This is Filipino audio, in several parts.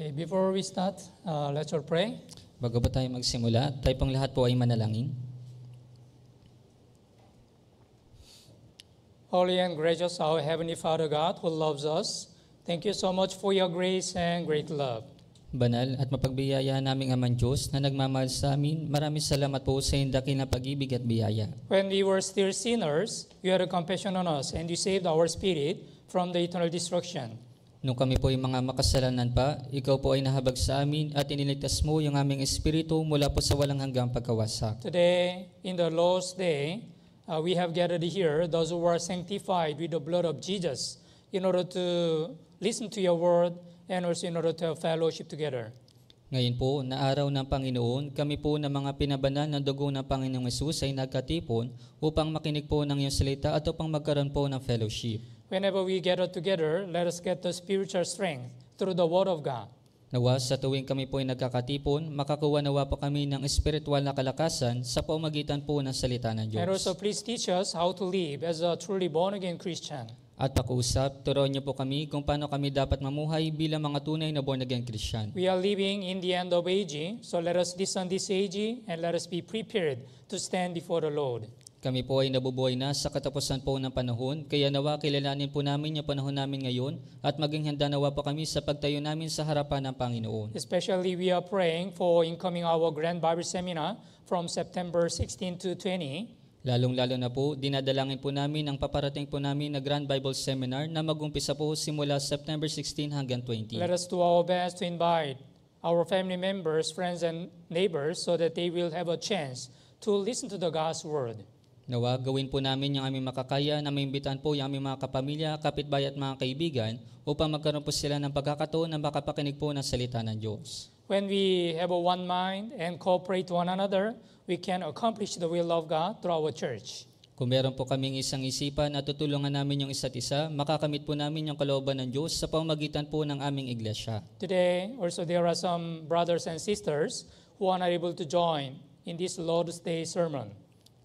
Okay, eh, before we start, uh, let's all pray. Bago ba tayo magsimula, tayo pang lahat po ay manalangin. Holy and gracious our Heavenly Father God who loves us, thank you so much for your grace and great love. Banal at mapagbiyaya naming Aman Diyos na nagmamahal sa amin, maraming salamat po sa hindaki na pag-ibig at biyaya. When we were still sinners, you had a compassion on us and you saved our spirit from the eternal destruction. Nung kami po ay mga makasalanan pa, ikaw po ay nahabag sa amin at iniligtas mo yung aming espiritu mula po sa walang hanggang pagkawasak. Today, in the Lord's Day, uh, we have gathered here those who are sanctified with the blood of Jesus in order to listen to your word and also in order to have fellowship together. Ngayon po, na araw ng Panginoon, kami po na mga pinabanan ng dugo ng Panginoong Yesus ay nagkatipon upang makinig po ng iyong salita at upang magkaroon po ng fellowship. Whenever we gather together, let us get the spiritual strength through the Word of God. Nawa sa tuwing kami po ay nagkakatipon, makakuha nawa po kami ng espiritual na kalakasan sa paumagitan po ng salita ng Diyos. And also please teach us how to live as a truly born again Christian. At pakusap, turuan niyo po kami kung paano kami dapat mamuhay bilang mga tunay na born-again Christian. We are living in the end of age, so let us listen this age and let us be prepared to stand before the Lord. Kami po ay nabubuhay na sa katapusan po ng panahon, kaya nawa kilalanin po namin yung panahon namin ngayon at maging handa nawa po kami sa pagtayo namin sa harapan ng Panginoon. Especially we are praying for incoming our Grand Bible Seminar from September 16 to 20. Lalong-lalo na po, dinadalangin po namin ang paparating po namin na Grand Bible Seminar na magumpisa po simula September 16 hanggang 20. Let us do our best to invite our family members, friends, and neighbors so that they will have a chance to listen to the God's Word. Nawa, gawin po namin yung aming makakaya na maimbitan po yung aming mga kapamilya, kapitbahay at mga kaibigan upang magkaroon po sila ng pagkakataon na makapakinig po ng salita ng Diyos. When we have a one mind and cooperate one another, we can accomplish the will of God through our church. Kung meron po kaming isang isipan at tutulungan namin yung isa't isa, makakamit po namin yung kalooban ng Diyos sa pamagitan po ng aming iglesia. Today, also there are some brothers and sisters who are not able to join in this Lord's Day sermon.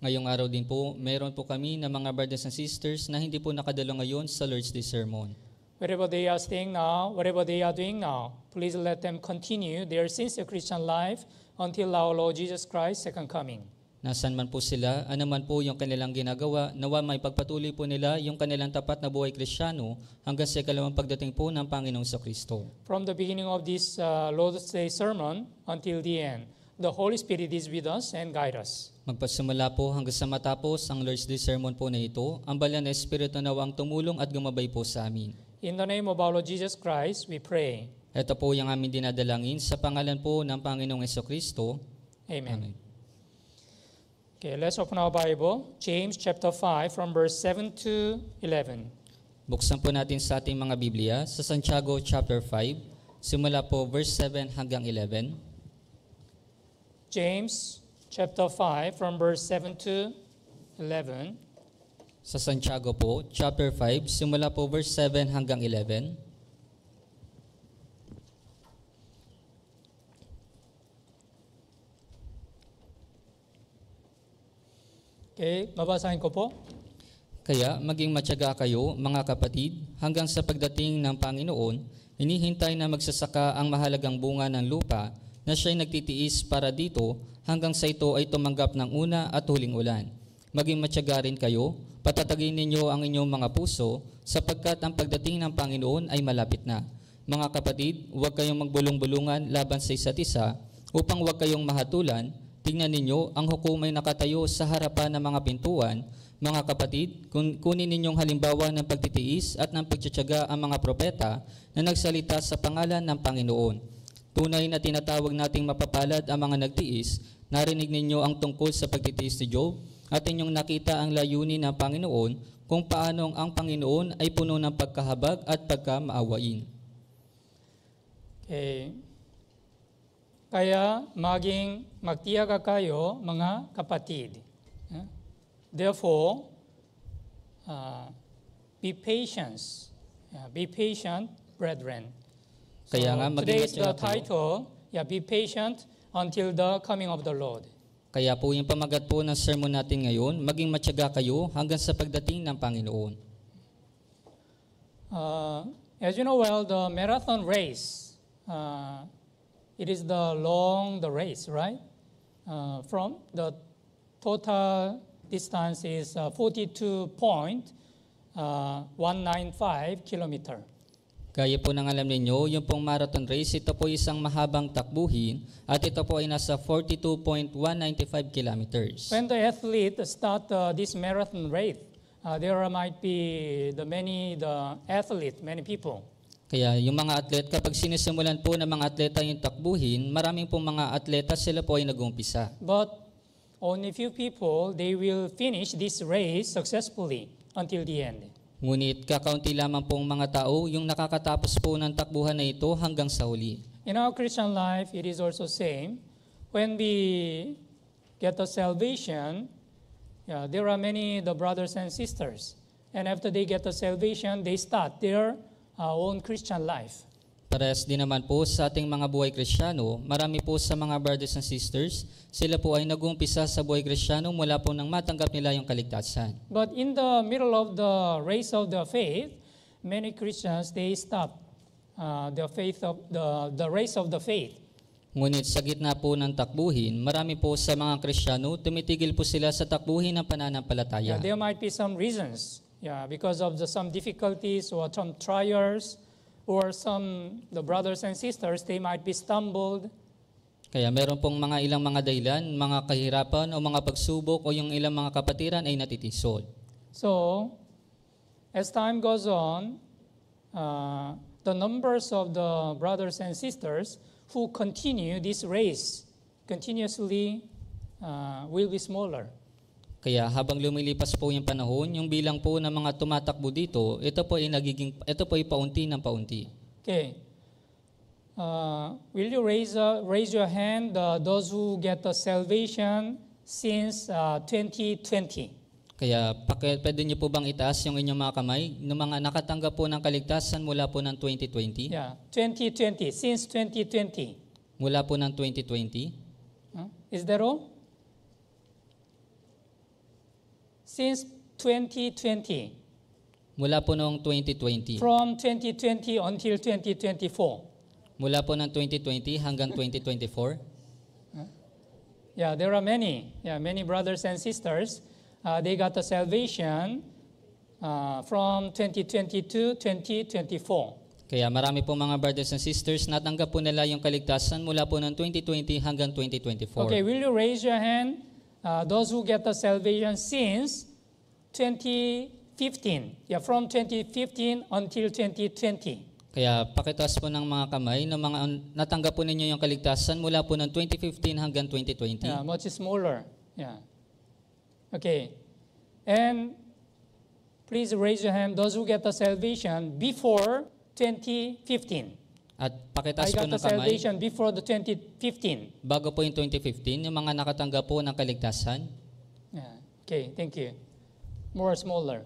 Ngayong araw din po, meron po kami na mga brothers and sisters na hindi po nakadalo ngayon sa Lord's Day Sermon. Wherever they are staying now, whatever they are doing now, please let them continue their sincere Christian life until our Lord Jesus Christ's second coming. Nasaan man po sila, anuman po yung kanilang ginagawa, nawa may pagpatuloy po nila yung kanilang tapat na buhay kristyano hanggang sa ikalawang pagdating po ng Panginoong sa Kristo. From the beginning of this uh, Lord's Day sermon until the end, The Holy Spirit is with us and guide us. Magpasimula po hanggang sa matapos ang Lord's Day sermon po na ito, ang banal na Espiritu nawa ang tumulong at gumabay po sa amin. In the name of our Lord Jesus Christ, we pray. Ito po yung aming dinadalangin sa pangalan po ng Panginoong Yeso Kristo. Amen. Amen. Okay, let's open our Bible, James chapter 5 from verse 7 to 11. Buksan po natin sa ating mga Biblia sa Santiago chapter 5, simula po verse 7 hanggang 11. James chapter 5 from verse 7 to 11. Sa Santiago po, chapter 5, simula po verse 7 hanggang 11. Okay, babasahin ko po. Kaya maging matyaga kayo, mga kapatid, hanggang sa pagdating ng Panginoon, hinihintay na magsasaka ang mahalagang bunga ng lupa na siya'y nagtitiis para dito hanggang sa ito ay tumanggap ng una at huling ulan. Maging matyaga rin kayo, patatagin ninyo ang inyong mga puso sapagkat ang pagdating ng Panginoon ay malapit na. Mga kapatid, huwag kayong magbulong-bulungan laban sa isa't isa upang huwag kayong mahatulan. Tingnan ninyo ang ay nakatayo sa harapan ng mga pintuan mga kapatid, kun kunin ninyong halimbawa ng pagtitiis at ng pagtsatsaga ang mga propeta na nagsalita sa pangalan ng Panginoon. Tunay na tinatawag nating mapapalad ang mga nagtiis, narinig ninyo ang tungkol sa pagtitiis ni Job, at inyong nakita ang layunin ng Panginoon kung paanong ang Panginoon ay puno ng pagkahabag at pagkamaawain. Okay. Kaya maging magtiyaga kayo mga kapatid. Eh? Therefore, uh, be patient. Ah, be patient, brethren. Kaya nga maging Today is the title, yeah, Be Patient Until the Coming of the Lord. Kaya po yung pamagat po ng sermon natin ngayon, maging matyaga kayo hanggang sa pagdating ng Panginoon. Uh, as you know well, the marathon race, uh, it is the long the race, right? Uh, from the total distance is uh, 42.195 uh, kilometer. Gaya po ng alam ninyo, yung pong marathon race, ito po isang mahabang takbuhin at ito po ay nasa 42.195 kilometers. When the athlete start uh, this marathon race, uh, there might be the many the athlete, many people. Kaya yung mga atleta, kapag sinisimulan po ng mga atleta yung takbuhin, maraming pong mga atleta sila po ay nag-umpisa. But only few people, they will finish this race successfully until the end. Ngunit kakaunti lamang pong mga tao yung nakakatapos po ng takbuhan na ito hanggang sa huli. In our Christian life, it is also same. When we get to salvation, yeah, there are many the brothers and sisters. And after they get to salvation, they start their uh, own Christian life. Pares din naman po sa ating mga buhay kristyano, marami po sa mga brothers and sisters, sila po ay nagumpisa sa buhay kristyano mula po nang matanggap nila yung kaligtasan. But in the middle of the race of the faith, many Christians, they stop uh, the faith of the, the race of the faith. Ngunit sa gitna po ng takbuhin, marami po sa mga Kristiyano, tumitigil po sila sa takbuhin ng pananampalataya. Yeah, there might be some reasons. Yeah, because of the, some difficulties or some trials or some the brothers and sisters, they might be stumbled. Kaya meron pong mga ilang mga dahilan, mga kahirapan o mga pagsubok o yung ilang mga kapatiran ay natitisod. So, as time goes on, uh, the numbers of the brothers and sisters who continue this race continuously uh, will be smaller. Kaya habang lumilipas po yung panahon, yung bilang po ng mga tumatakbo dito, ito po ay nagiging ito po ay paunti ng paunti. Okay. Uh, will you raise uh, raise your hand uh, those who get the salvation since uh, 2020? Kaya paki, pwede niyo po bang itaas yung inyong mga kamay ng mga nakatanggap po ng kaligtasan mula po ng 2020? Yeah, 2020, since 2020. Mula po ng 2020. Huh? Is that all? since 2020. Mula po noong 2020. From 2020 until 2024. Mula po ng 2020 hanggang 2024. yeah, there are many. Yeah, many brothers and sisters. Uh, they got the salvation uh, from 2020 to 2024. Kaya marami po mga brothers and sisters natanggap po nila yung kaligtasan mula po ng 2020 hanggang 2024. Okay, will you raise your hand? Uh, those who get the salvation since 2015. Yeah, from 2015 until 2020. Kaya pakitas po ng mga kamay ng mga natanggap po ninyo yung kaligtasan mula po ng 2015 hanggang 2020. Yeah, much smaller. Yeah. Okay. And please raise your hand those who get the salvation before 2015. At pakitas I ko ng the kamay. before the 2015. Bago po yung 2015, yung mga nakatanggap po ng kaligtasan. Yeah. Okay, thank you. More smaller.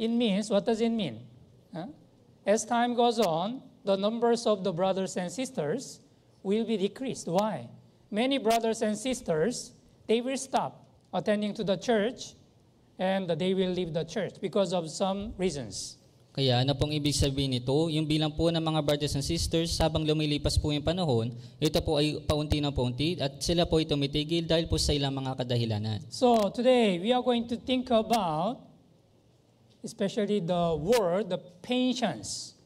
It means, what does it mean? Huh? As time goes on, the numbers of the brothers and sisters will be decreased. Why? Many brothers and sisters, they will stop attending to the church and they will leave the church because of some reasons. Kaya ano pong ibig sabihin nito? Yung bilang po ng mga brothers and sisters, habang lumilipas po yung panahon, ito po ay paunti na paunti at sila po ay tumitigil dahil po sa ilang mga kadahilanan. So today, we are going to think about especially the word, the patience.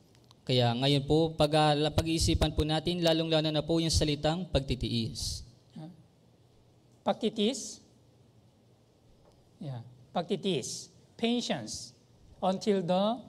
Kaya ngayon po, pag, ah, pag-iisipan po natin, lalong-lalo na po yung salitang pagtitiis. Huh? Pagtitiis? Yeah. Pagtitiis. Patience until the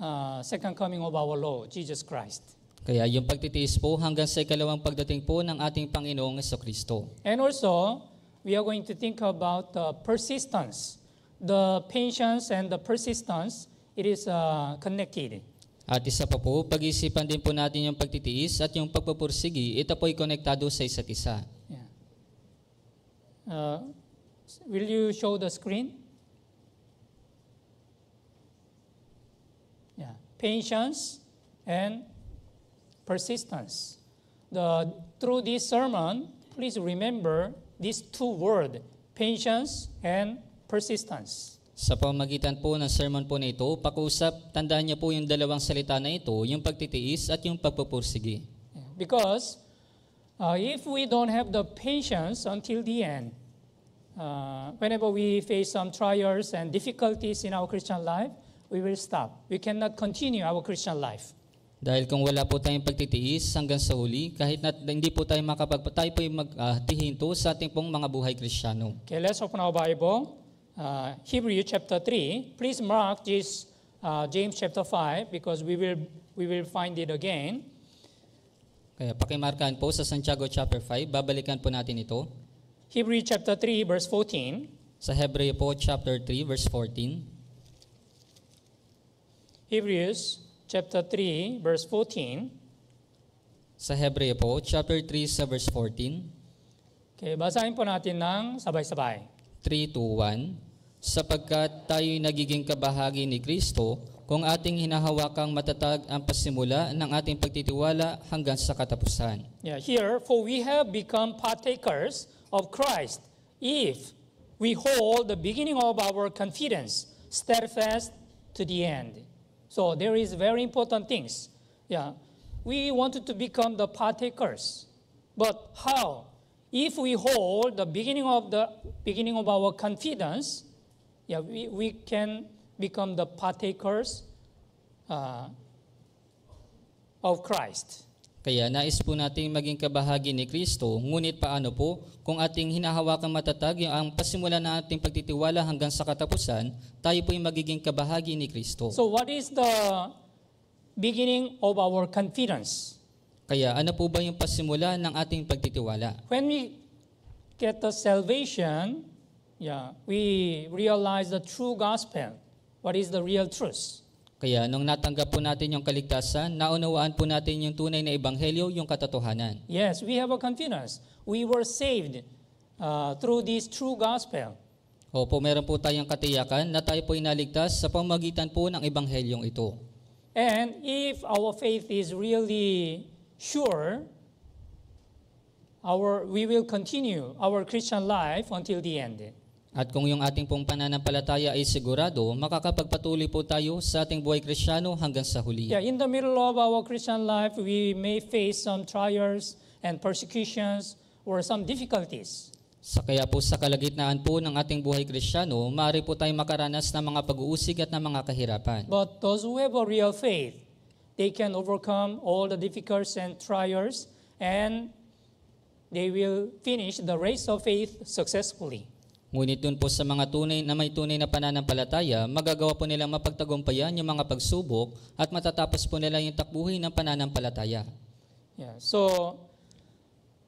uh, second coming of our Lord, Jesus Christ. Kaya yung pagtitiis po hanggang sa ikalawang pagdating po ng ating Panginoong Yeso Kristo. And also, we are going to think about the uh, persistence. The patience and the persistence, it is uh, connected. At isa pa po, pag-isipan din po natin yung pagtitiis at yung pagpapursigi, ito po ay konektado sa isa't isa. Yeah. Uh, will you show the screen? patience, and persistence. The, through this sermon, please remember these two words, patience and persistence. Sa pamagitan po ng sermon po na ito, pakuusap, tandaan niyo po yung dalawang salita na ito, yung pagtitiis at yung pagpupursige. Because uh, if we don't have the patience until the end, uh, whenever we face some trials and difficulties in our Christian life, we will stop. We cannot continue our Christian life. Dahil kung wala po tayong pagtitiis hanggang sa huli, kahit na hindi po tayo makapagpatay po magtihinto ah, uh, sa ating pong mga buhay kristyano. Okay, let's open our Bible. Uh, Hebrew chapter 3. Please mark this uh, James chapter 5 because we will we will find it again. Kaya pakimarkahan po sa Santiago chapter 5, babalikan po natin ito. Hebrew chapter 3 verse 14. Sa Hebreo po chapter 3 verse 14. Hebrews chapter 3 verse 14. Sa Hebreo po, chapter 3 sa verse 14. Okay, basahin po natin ng sabay-sabay. 3 to 1. Sapagkat tayo'y nagiging kabahagi ni Kristo kung ating hinahawakang matatag ang pasimula ng ating pagtitiwala hanggang sa katapusan. Yeah, here, for we have become partakers of Christ if we hold the beginning of our confidence steadfast to the end. So there is very important things. Yeah. We wanted to become the partakers. But how? If we hold the beginning of the beginning of our confidence, yeah, we, we can become the partakers uh, of Christ. Kaya nais po nating maging kabahagi ni Kristo, ngunit paano po kung ating hinahawakan matatag ang pasimula na ating pagtitiwala hanggang sa katapusan, tayo po ay magiging kabahagi ni Kristo. So what is the beginning of our confidence? Kaya ano po ba yung pasimula ng ating pagtitiwala? When we get the salvation, yeah, we realize the true gospel. What is the real truth? Kaya nung natanggap po natin yung kaligtasan, naunawaan po natin yung tunay na ebanghelyo, yung katotohanan. Yes, we have a confidence. We were saved uh, through this true gospel. Opo, meron po tayong katiyakan na tayo po inaligtas sa pamagitan po ng ebanghelyong ito. And if our faith is really sure, our we will continue our Christian life until the end. At kung yung ating pong pananampalataya ay sigurado, makakapagpatuloy po tayo sa ating buhay kristyano hanggang sa huli. Yeah, in the middle of our Christian life, we may face some trials and persecutions or some difficulties. Sa kaya po sa kalagitnaan po ng ating buhay kristyano, maaari po tayong makaranas ng mga pag-uusig at ng mga kahirapan. But those who have a real faith, they can overcome all the difficulties and trials and they will finish the race of faith successfully. Ngunit dun po sa mga tunay na may tunay na pananampalataya, magagawa po nilang mapagtagumpayan yung mga pagsubok at matatapos po nila yung takbuhin ng pananampalataya. Yeah, so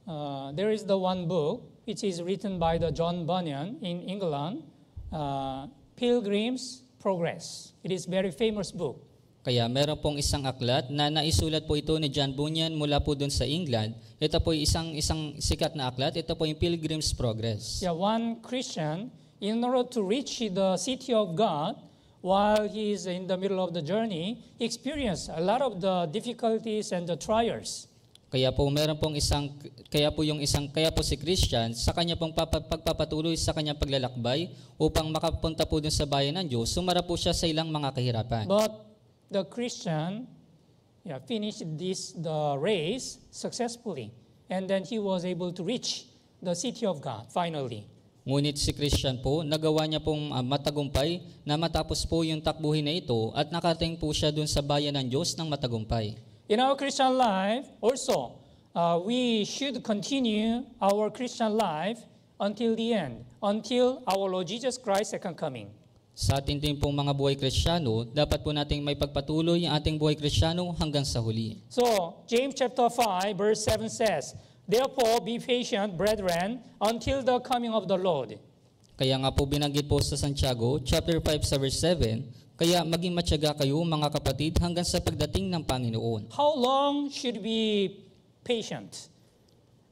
uh, there is the one book which is written by the John Bunyan in England, uh, Pilgrim's Progress. It is very famous book. Kaya meron pong isang aklat na naisulat po ito ni John Bunyan mula po doon sa England. Ito po isang isang sikat na aklat. Ito po yung Pilgrim's Progress. Yeah, one Christian in order to reach the city of God while he is in the middle of the journey, experienced a lot of the difficulties and the trials. Kaya po meron pong isang kaya po yung isang kaya po si Christian sa kanya pong pagpapatuloy sa kanyang paglalakbay upang makapunta po dun sa bayan ng Diyos, sumara po siya sa ilang mga kahirapan. But the Christian yeah, finished this the race successfully, and then he was able to reach the city of God finally. Ngunit si Christian po, nagawa niya pong uh, matagumpay na matapos po yung takbuhin na ito at nakating po siya dun sa bayan ng Diyos ng matagumpay. In our Christian life also, uh, we should continue our Christian life until the end, until our Lord Jesus Christ second coming. Sa ating din pong mga buhay kristyano, dapat po nating may pagpatuloy ang ating buhay kristyano hanggang sa huli. So, James chapter 5 verse 7 says, Therefore be patient, brethren, until the coming of the Lord. Kaya nga po binanggit po sa Santiago chapter 5 sa verse 7, kaya maging matyaga kayo mga kapatid hanggang sa pagdating ng Panginoon. How long should we be patient?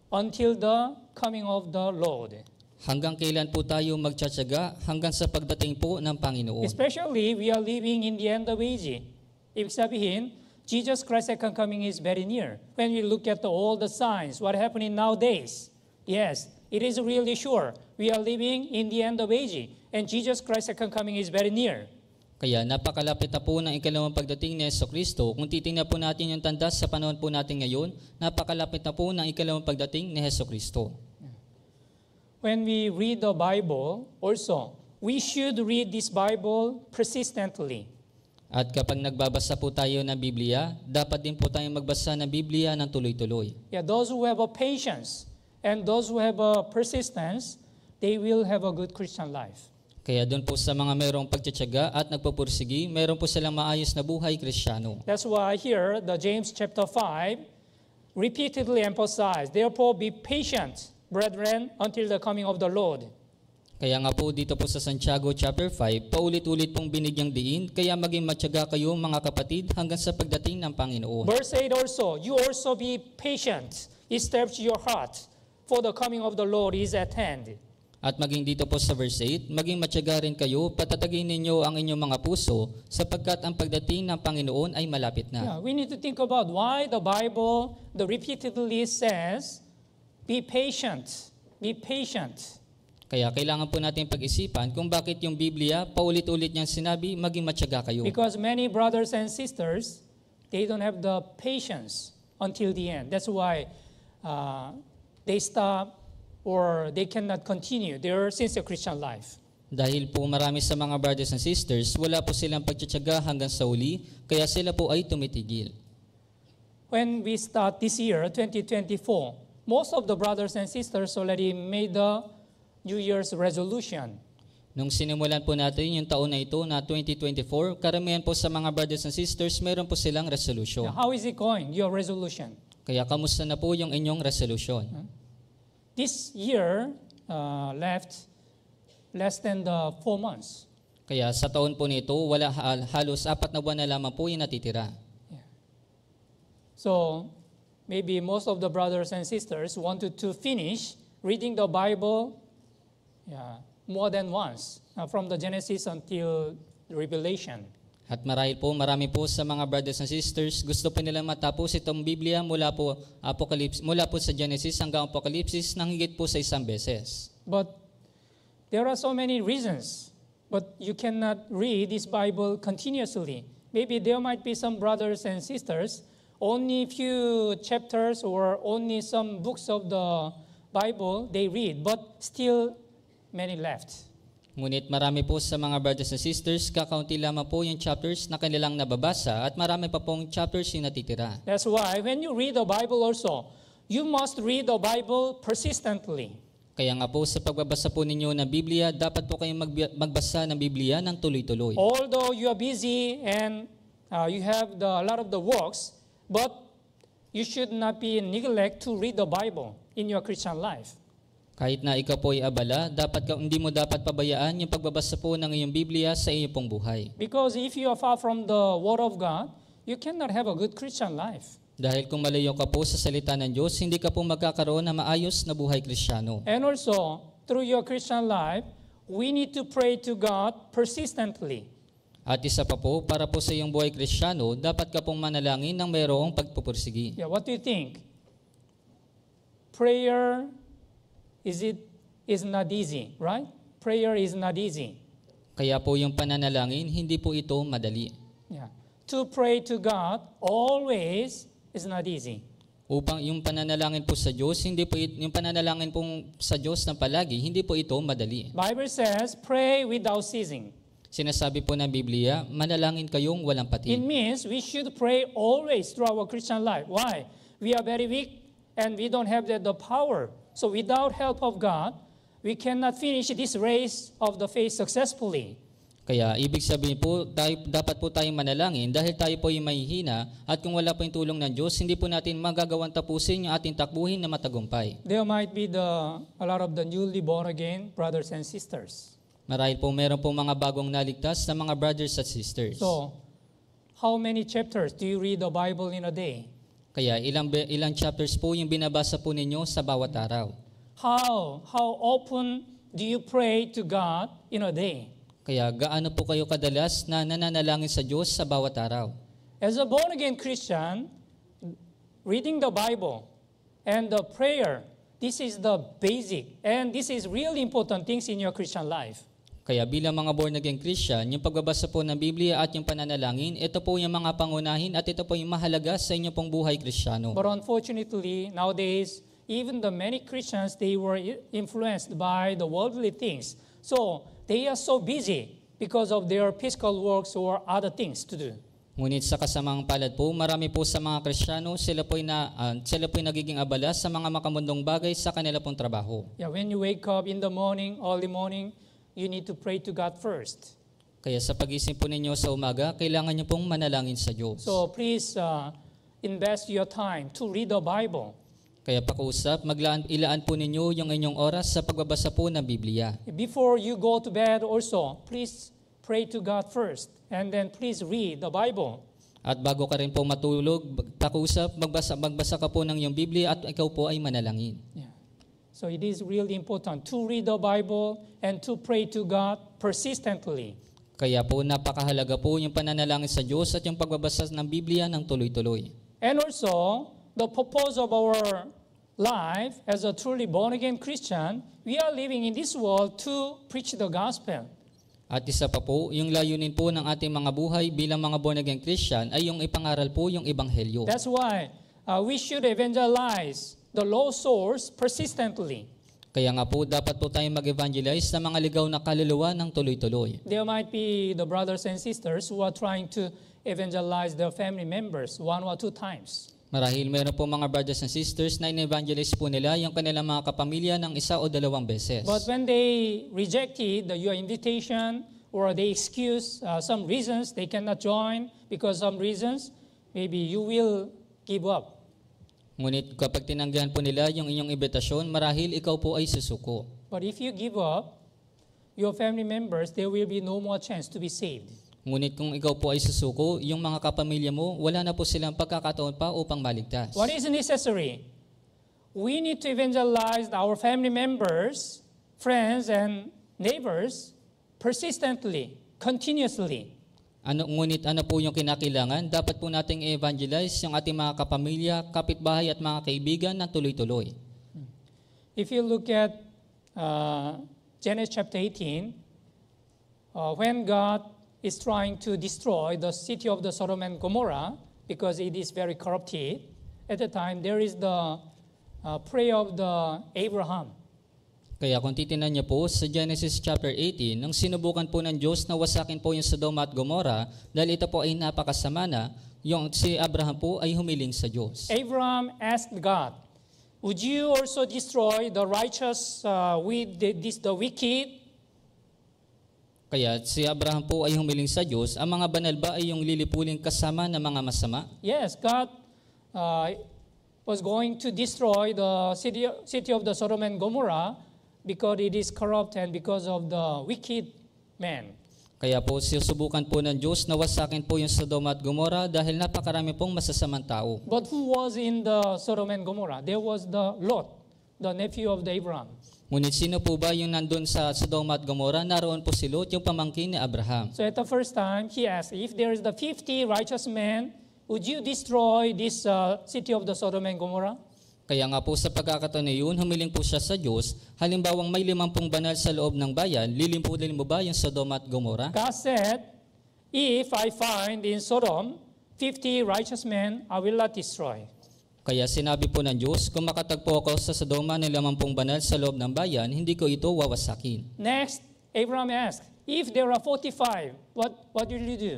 Until the coming of the Lord. Hanggang kailan po tayo magtsatsaga hanggang sa pagdating po ng Panginoon? Especially, we are living in the end of age. Ibig sabihin, Jesus Christ's second coming is very near. When we look at all the signs, what happening nowadays, yes, it is really sure we are living in the end of age. And Jesus Christ's second coming is very near. Kaya napakalapit na po ng ikalawang pagdating ni Yeso Kristo. Kung titingnan po natin yung tandas sa panahon po natin ngayon, napakalapit na po ng ikalawang pagdating ni Yeso Kristo when we read the Bible also, we should read this Bible persistently. At kapag nagbabasa po tayo ng Biblia, dapat din po tayong magbasa ng Biblia ng tuloy-tuloy. Yeah, those who have a patience and those who have a persistence, they will have a good Christian life. Kaya doon po sa mga mayroong pagtsatsaga at nagpupursigi, mayroon po silang maayos na buhay kristyano. That's why here, the James chapter 5 repeatedly emphasized, therefore be patient brethren, until the coming of the Lord. Kaya nga po dito po sa Santiago chapter 5, paulit-ulit pong binigyang diin, kaya maging matyaga kayo mga kapatid hanggang sa pagdating ng Panginoon. Verse 8 also, you also be patient, stretch your heart, for the coming of the Lord is at hand. At maging dito po sa verse 8, maging matyaga rin kayo, patatagin ninyo ang inyong mga puso, sapagkat ang pagdating ng Panginoon ay malapit na. Yeah, we need to think about why the Bible the repeatedly says Be patient. Be patient. Kaya kailangan po natin pag-isipan kung bakit yung Biblia, paulit-ulit niyang sinabi, maging matyaga kayo. Because many brothers and sisters, they don't have the patience until the end. That's why uh, they stop or they cannot continue their sincere Christian life. Dahil po marami sa mga brothers and sisters, wala po silang pagtsatsaga hanggang sa uli, kaya sila po ay tumitigil. When we start this year, 2024, most of the brothers and sisters already made the New Year's resolution. Nung sinimulan po natin yung taon na ito na 2024, karamihan po sa mga brothers and sisters, meron po silang resolution. Now, how is it going, your resolution? Kaya kamusta na po yung inyong resolution? Hmm? This year uh, left less than the four months. Kaya sa taon po nito, wala halos apat na buwan na lamang po yung natitira. So, maybe most of the brothers and sisters wanted to finish reading the Bible yeah, more than once, uh, from the Genesis until Revelation. At marahil po, marami po sa mga brothers and sisters, gusto po nilang matapos itong Biblia mula po, Apocalypse mula po sa Genesis hanggang Apokalipsis nang higit po sa isang beses. But there are so many reasons. But you cannot read this Bible continuously. Maybe there might be some brothers and sisters only few chapters or only some books of the Bible they read, but still many left. Ngunit marami po sa mga brothers and sisters, kakaunti lamang po yung chapters na kanilang nababasa at marami pa pong chapters yung natitira. That's why when you read the Bible also, you must read the Bible persistently. Kaya nga po sa pagbabasa po ninyo ng Biblia, dapat po kayong magbasa ng Biblia ng tuloy-tuloy. Although you are busy and uh, you have the, a lot of the works, But you should not be neglect to read the Bible in your Christian life. Kahit na ikaw po ay abala, dapat ka, hindi mo dapat pabayaan yung pagbabasa po ng iyong Biblia sa iyong pong buhay. Because if you are far from the Word of God, you cannot have a good Christian life. Dahil kung malayo ka po sa salita ng Diyos, hindi ka po magkakaroon ng maayos na buhay Kristiyano. And also, through your Christian life, we need to pray to God persistently. At isa pa po, para po sa iyong buhay kristyano, dapat ka pong manalangin ng mayroong pagpupursigi. Yeah, what do you think? Prayer is it is not easy, right? Prayer is not easy. Kaya po yung pananalangin, hindi po ito madali. Yeah. To pray to God always is not easy. Upang yung pananalangin po sa Diyos, hindi po yung pananalangin po sa Diyos na palagi, hindi po ito madali. Bible says, pray without ceasing. Sinasabi po ng Biblia, manalangin kayong walang patid. It means we should pray always through our Christian life. Why? We are very weak and we don't have the, the power. So without help of God, we cannot finish this race of the faith successfully. Kaya ibig sabihin po, tayo, dapat po tayong manalangin dahil tayo po ay mahihina at kung wala po yung tulong ng Diyos, hindi po natin magagawang tapusin yung ating takbuhin na matagumpay. There might be the, a lot of the newly born again brothers and sisters. Marahil po meron po mga bagong naligtas na mga brothers at sisters. So, how many chapters do you read the Bible in a day? Kaya ilang ilang chapters po yung binabasa po ninyo sa bawat araw? How how often do you pray to God in a day? Kaya gaano po kayo kadalas na nananalangin sa Diyos sa bawat araw? As a born again Christian, reading the Bible and the prayer, this is the basic and this is really important things in your Christian life. Kaya bilang mga born again Christian, yung pagbabasa po ng Biblia at yung pananalangin, ito po yung mga pangunahin at ito po yung mahalaga sa inyong pong buhay Kristiyano. But unfortunately, nowadays, even the many Christians, they were influenced by the worldly things. So, they are so busy because of their physical works or other things to do. Ngunit sa kasamang palad po, marami po sa mga Kristiyano, sila po'y na uh, sila po'y nagiging abala sa mga makamundong bagay sa kanila pong trabaho. Yeah, when you wake up in the morning, early morning, you need to pray to God first. Kaya sa pagising po ninyo sa umaga, kailangan niyo pong manalangin sa Diyos. So please uh, invest your time to read the Bible. Kaya pakuusap, maglaan, ilaan po ninyo yung inyong oras sa pagbabasa po ng Biblia. Before you go to bed also, please pray to God first and then please read the Bible. At bago ka rin po matulog, pakuusap, magbasa, magbasa ka po ng iyong Biblia at ikaw po ay manalangin. Yeah. So it is really important to read the Bible and to pray to God persistently. Kaya po napakahalaga po yung pananalangin sa Diyos at yung pagbabasa ng Biblia ng tuloy-tuloy. And also, the purpose of our life as a truly born-again Christian, we are living in this world to preach the gospel. At isa pa po, yung layunin po ng ating mga buhay bilang mga born-again Christian ay yung ipangaral po yung Ebanghelyo. That's why uh, we should evangelize the law source persistently. Kaya nga po, dapat po tayong mag-evangelize sa mga ligaw na kaluluwa ng tuloy-tuloy. There might be the brothers and sisters who are trying to evangelize their family members one or two times. Marahil mayroon po mga brothers and sisters na in-evangelize po nila yung kanilang mga kapamilya ng isa o dalawang beses. But when they rejected the, your invitation or they excuse uh, some reasons they cannot join because some reasons, maybe you will give up. Ngunit kapag tinanggihan po nila yung inyong imbitasyon, marahil ikaw po ay susuko. But if you give up, your family members, there will be no more chance to be saved. Ngunit kung ikaw po ay susuko, yung mga kapamilya mo, wala na po silang pagkakataon pa upang maligtas. What is necessary? We need to evangelize our family members, friends, and neighbors persistently, continuously. Ano, ngunit ano po yung kinakilangan? Dapat po nating evangelize yung ating mga kapamilya, kapitbahay at mga kaibigan na tuloy-tuloy. Hmm. If you look at uh, Genesis chapter 18, uh, when God is trying to destroy the city of the Sodom and Gomorrah because it is very corrupted, at the time there is the uh, prayer of the Abraham. Kaya kung titingnan niyo po sa Genesis chapter 18, nang sinubukan po ng Diyos na wasakin po yung Sodoma at Gomora, dahil ito po ay napakasama na, yung si Abraham po ay humiling sa Diyos. Abraham asked God, Would you also destroy the righteous uh, with the, this, the wicked? Kaya si Abraham po ay humiling sa Diyos, ang mga banal ba ay yung lilipuling kasama ng mga masama? Yes, God uh, was going to destroy the city, city of the Sodom and Gomorrah because it is corrupt and because of the wicked man. Kaya po sinusubukan po ng Diyos na wasakin po yung Sodom at Gomorrah dahil napakarami pong masasamang tao. But who was in the Sodom and Gomorrah? There was the Lot, the nephew of the Abraham. Ngunit sino po ba yung nandun sa Sodom at Gomorrah? Naroon po si Lot, yung pamangkin ni Abraham. So at the first time, he asked, if there is the 50 righteous men, would you destroy this uh, city of the Sodom and Gomorrah? Kaya nga po sa pagkakataon na yun, humiling po siya sa Diyos, halimbawang may limampung banal sa loob ng bayan, lilimpo mo ba yung Sodom at Gomora? God said, If I find in Sodom 50 righteous men, I will not destroy. Kaya sinabi po ng Diyos, kung makatagpo ako sa Sodoma ng limampung banal sa loob ng bayan, hindi ko ito wawasakin. Next, Abraham asked, If there are 45, what, what will you do?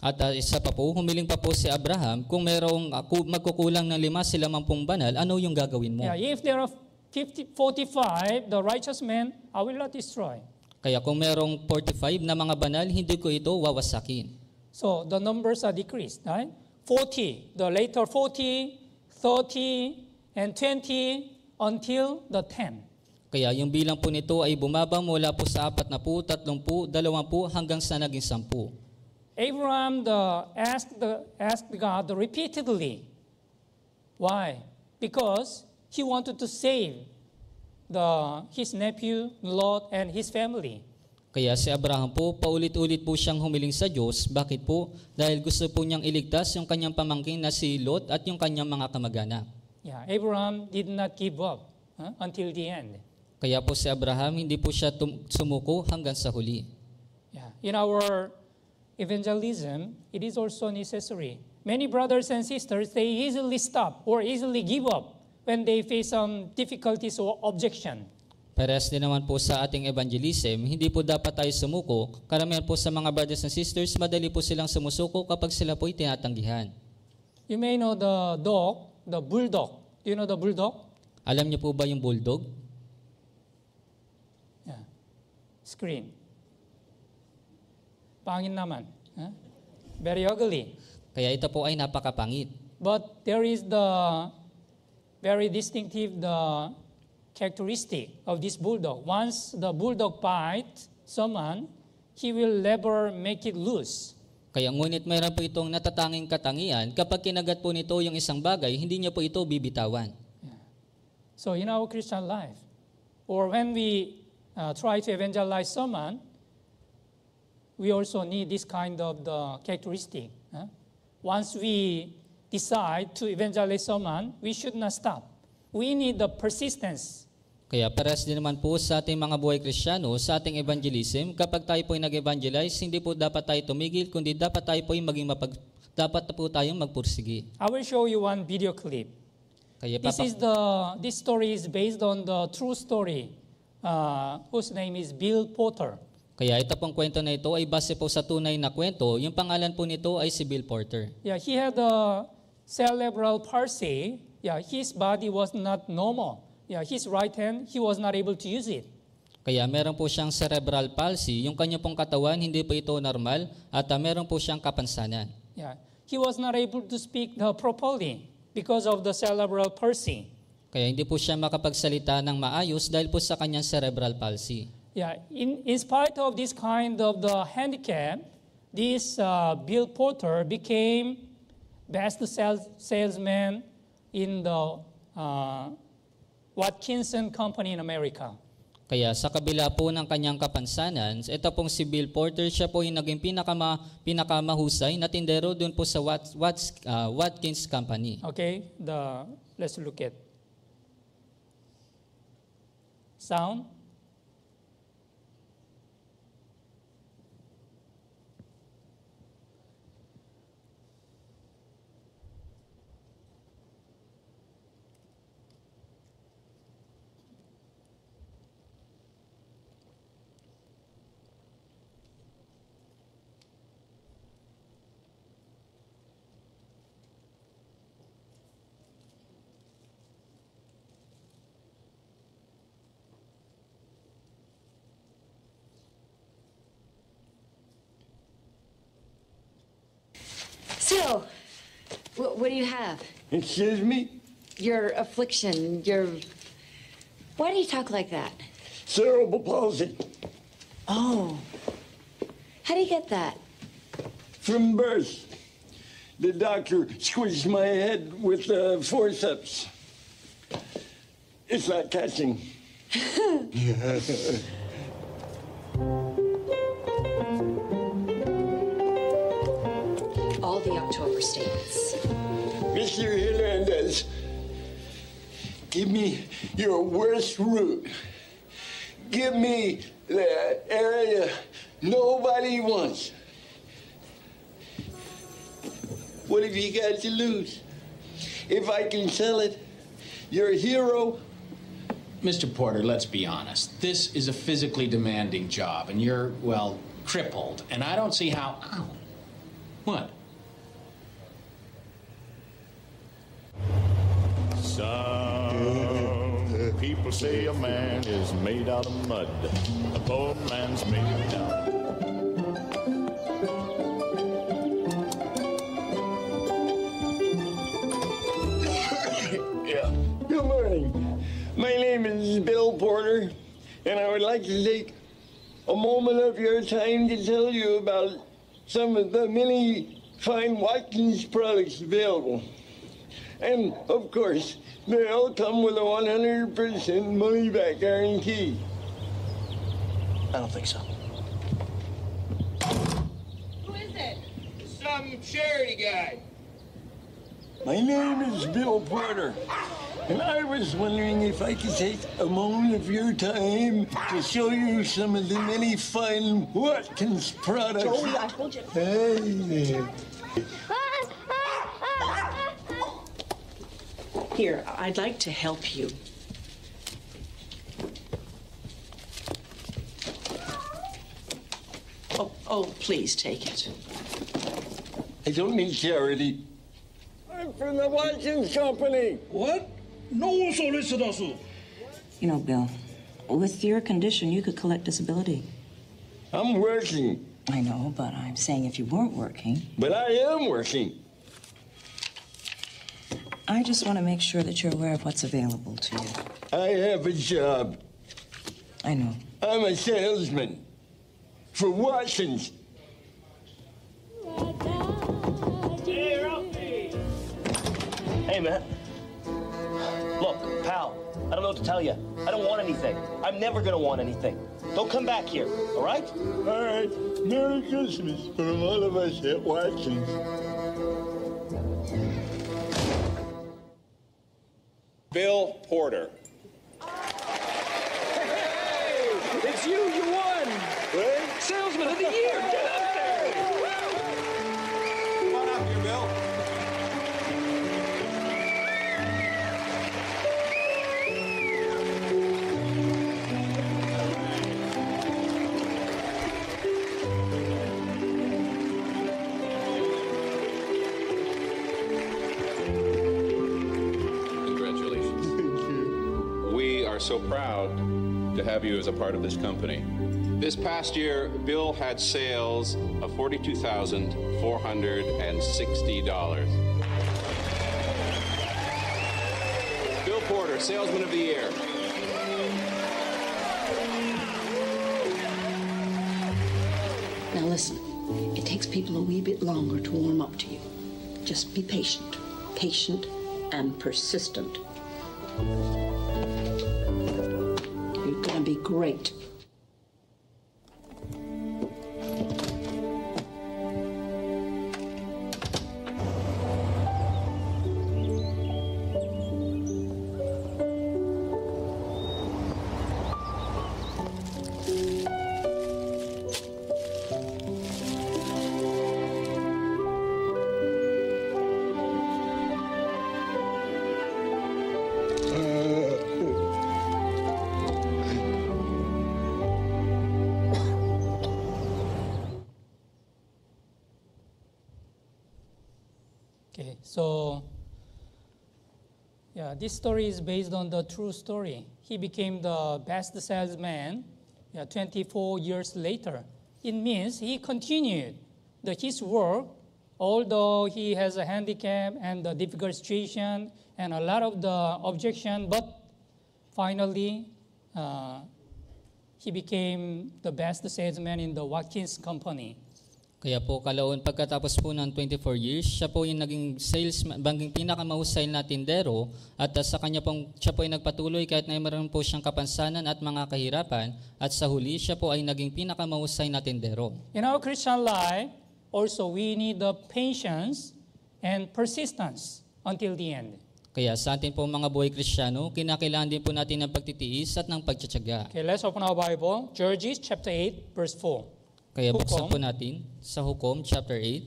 At uh, isa pa po, humiling pa po si Abraham, kung merong uh, magkukulang ng lima sila mampung banal, ano yung gagawin mo? Yeah, if there are 50, 45, the righteous man, I will not destroy. Kaya kung merong 45 na mga banal, hindi ko ito wawasakin. So the numbers are decreased, right? 40, the later 40, 30, and 20 until the 10. Kaya yung bilang po nito ay bumaba mula po sa apat na po, tatlong hanggang sa naging 10. Abraham the, asked, the, asked God repeatedly. Why? Because he wanted to save the, his nephew, Lot, and his family. Kaya si Abraham po, paulit-ulit po siyang humiling sa Diyos. Bakit po? Dahil gusto po niyang iligtas yung kanyang pamangkin na si Lot at yung kanyang mga kamag-anak. Yeah, Abraham did not give up huh, until the end. Kaya po si Abraham, hindi po siya tum- sumuko hanggang sa huli. Yeah. In our evangelism, it is also necessary. Many brothers and sisters, they easily stop or easily give up when they face some difficulties or objection. Parehas din naman po sa ating evangelism, hindi po dapat tayo sumuko. Karamihan po sa mga brothers and sisters, madali po silang sumusuko kapag sila po'y tinatanggihan. You may know the dog, the bulldog. Do you know the bulldog? Alam niyo po ba yung bulldog? Yeah. Screen. Pangit naman. Huh? Very ugly. Kaya ito po ay napakapangit. But there is the very distinctive the characteristic of this bulldog. Once the bulldog bite someone, he will never make it loose. Kaya ngunit mayroon po itong natatanging katangian, kapag kinagat po nito yung isang bagay, hindi niya po ito bibitawan. So in our Christian life, or when we uh, try to evangelize someone, we also need this kind of the characteristic. Once we decide to evangelize someone, we should not stop. We need the persistence. Kaya pares din naman po sa ating mga buhay kristyano, sa ating evangelism, kapag tayo po ay nag-evangelize, hindi po dapat tayo tumigil, kundi dapat tayo po ay maging mapag... Dapat po tayong magpursigi. I will show you one video clip. Kaya this is the this story is based on the true story uh, whose name is Bill Porter. Kaya ito pong kwento na ito ay base po sa tunay na kwento. Yung pangalan po nito ay si Bill Porter. Yeah, he had a cerebral palsy. Yeah, his body was not normal. Yeah, his right hand, he was not able to use it. Kaya meron po siyang cerebral palsy. Yung kanya pong katawan, hindi po ito normal at uh, meron po siyang kapansanan. Yeah. He was not able to speak the uh, properly because of the cerebral palsy. Kaya hindi po siya makapagsalita ng maayos dahil po sa kanyang cerebral palsy. Yeah, in, in spite of this kind of the handicap, this uh, Bill Porter became best sales, salesman in the uh, Watkinson Company in America. Kaya sa kabila po ng kanyang kapansanan, ito pong si Bill Porter, siya po yung naging pinakama, pinakamahusay na tindero doon po sa Wat, Wat, uh, Watkins Company. Okay, the, let's look at sound. What do you have? Excuse me? Your affliction, your... Why do you talk like that? Cerebral palsy. Oh. How do you get that? From birth. The doctor squeezed my head with uh, forceps. It's not catching. yeah. All the October statements. Mr. Hernandez, give me your worst route. Give me the area nobody wants. What have you got to lose? If I can sell it, you're a hero. Mr. Porter, let's be honest. This is a physically demanding job, and you're, well, crippled. And I don't see how. Ow. What? people say a man is made out of mud, a poor man's made out of yeah. Good morning. My name is Bill Porter, and I would like to take a moment of your time to tell you about some of the many fine Watkins products available. And of course, they all come with a 100% money back guarantee. I don't think so. Who is it? Some charity guy. My name is Bill Porter, and I was wondering if I could take a moment of your time to show you some of the many fine Watkins products. Joey, I told you. Hey. Here, I'd like to help you. Oh, oh, please take it. I don't need charity. I'm from the Watkins Company. What? No one solicited You know, Bill, with your condition, you could collect disability. I'm working. I know, but I'm saying if you weren't working. But I am working. I just want to make sure that you're aware of what's available to you. I have a job. I know. I'm a salesman for Watson's. Hey, man. Look, pal, I don't know what to tell you. I don't want anything. I'm never going to want anything. Don't come back here, all right? All right. Merry Christmas from all of us at Watson's. Bill Porter. Hey, it's you, you won! What? Salesman of the Year! have you as a part of this company. This past year, Bill had sales of $42,460. Bill Porter, Salesman of the Year. Now listen, it takes people a wee bit longer to warm up to you. Just be patient, patient and persistent great. this story is based on the true story. He became the best salesman yeah, 24 years later. It means he continued the, his work, although he has a handicap and a difficult situation and a lot of the objection, but finally uh, he became the best salesman in the Watkins company. Kaya po kalauan pagkatapos po ng 24 years, siya po yung naging sales banging pinakamahusay na tindero at ah, sa kanya pong siya po ay nagpatuloy kahit na mayroon po siyang kapansanan at mga kahirapan at sa huli siya po ay naging pinakamahusay na tindero. In our Christian life, also we need the patience and persistence until the end. Kaya sa atin po mga buhay Kristiyano, kinakailangan din po natin ng pagtitiis at ng pagtsatsaga. Okay, let's open our Bible. Georges chapter 8 verse 4. Kaya hukom. buksan po natin sa Hukom chapter 8.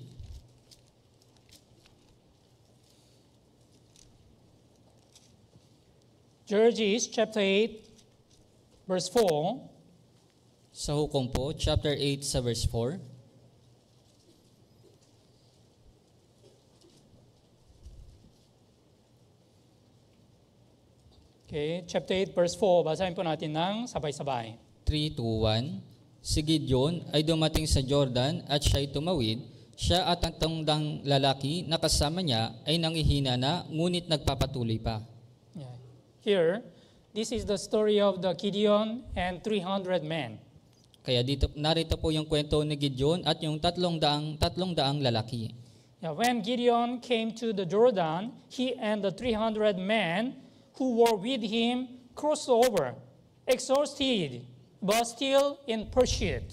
Judges chapter 8 verse 4. Sa Hukom po, chapter 8 sa verse 4. Okay, chapter 8 verse 4, basahin po natin ng sabay-sabay. 3 to 1. Si Gideon ay dumating sa Jordan at siya'y tumawid. Siya at ang tungdang lalaki na kasama niya ay nangihina na ngunit nagpapatuloy pa. Yeah. Here, this is the story of the Gideon and 300 men. Kaya dito narito po yung kwento ni Gideon at yung tatlong daang tatlong daang lalaki. Yeah, when Gideon came to the Jordan, he and the 300 men who were with him crossed over, exhausted, but still in pursuit.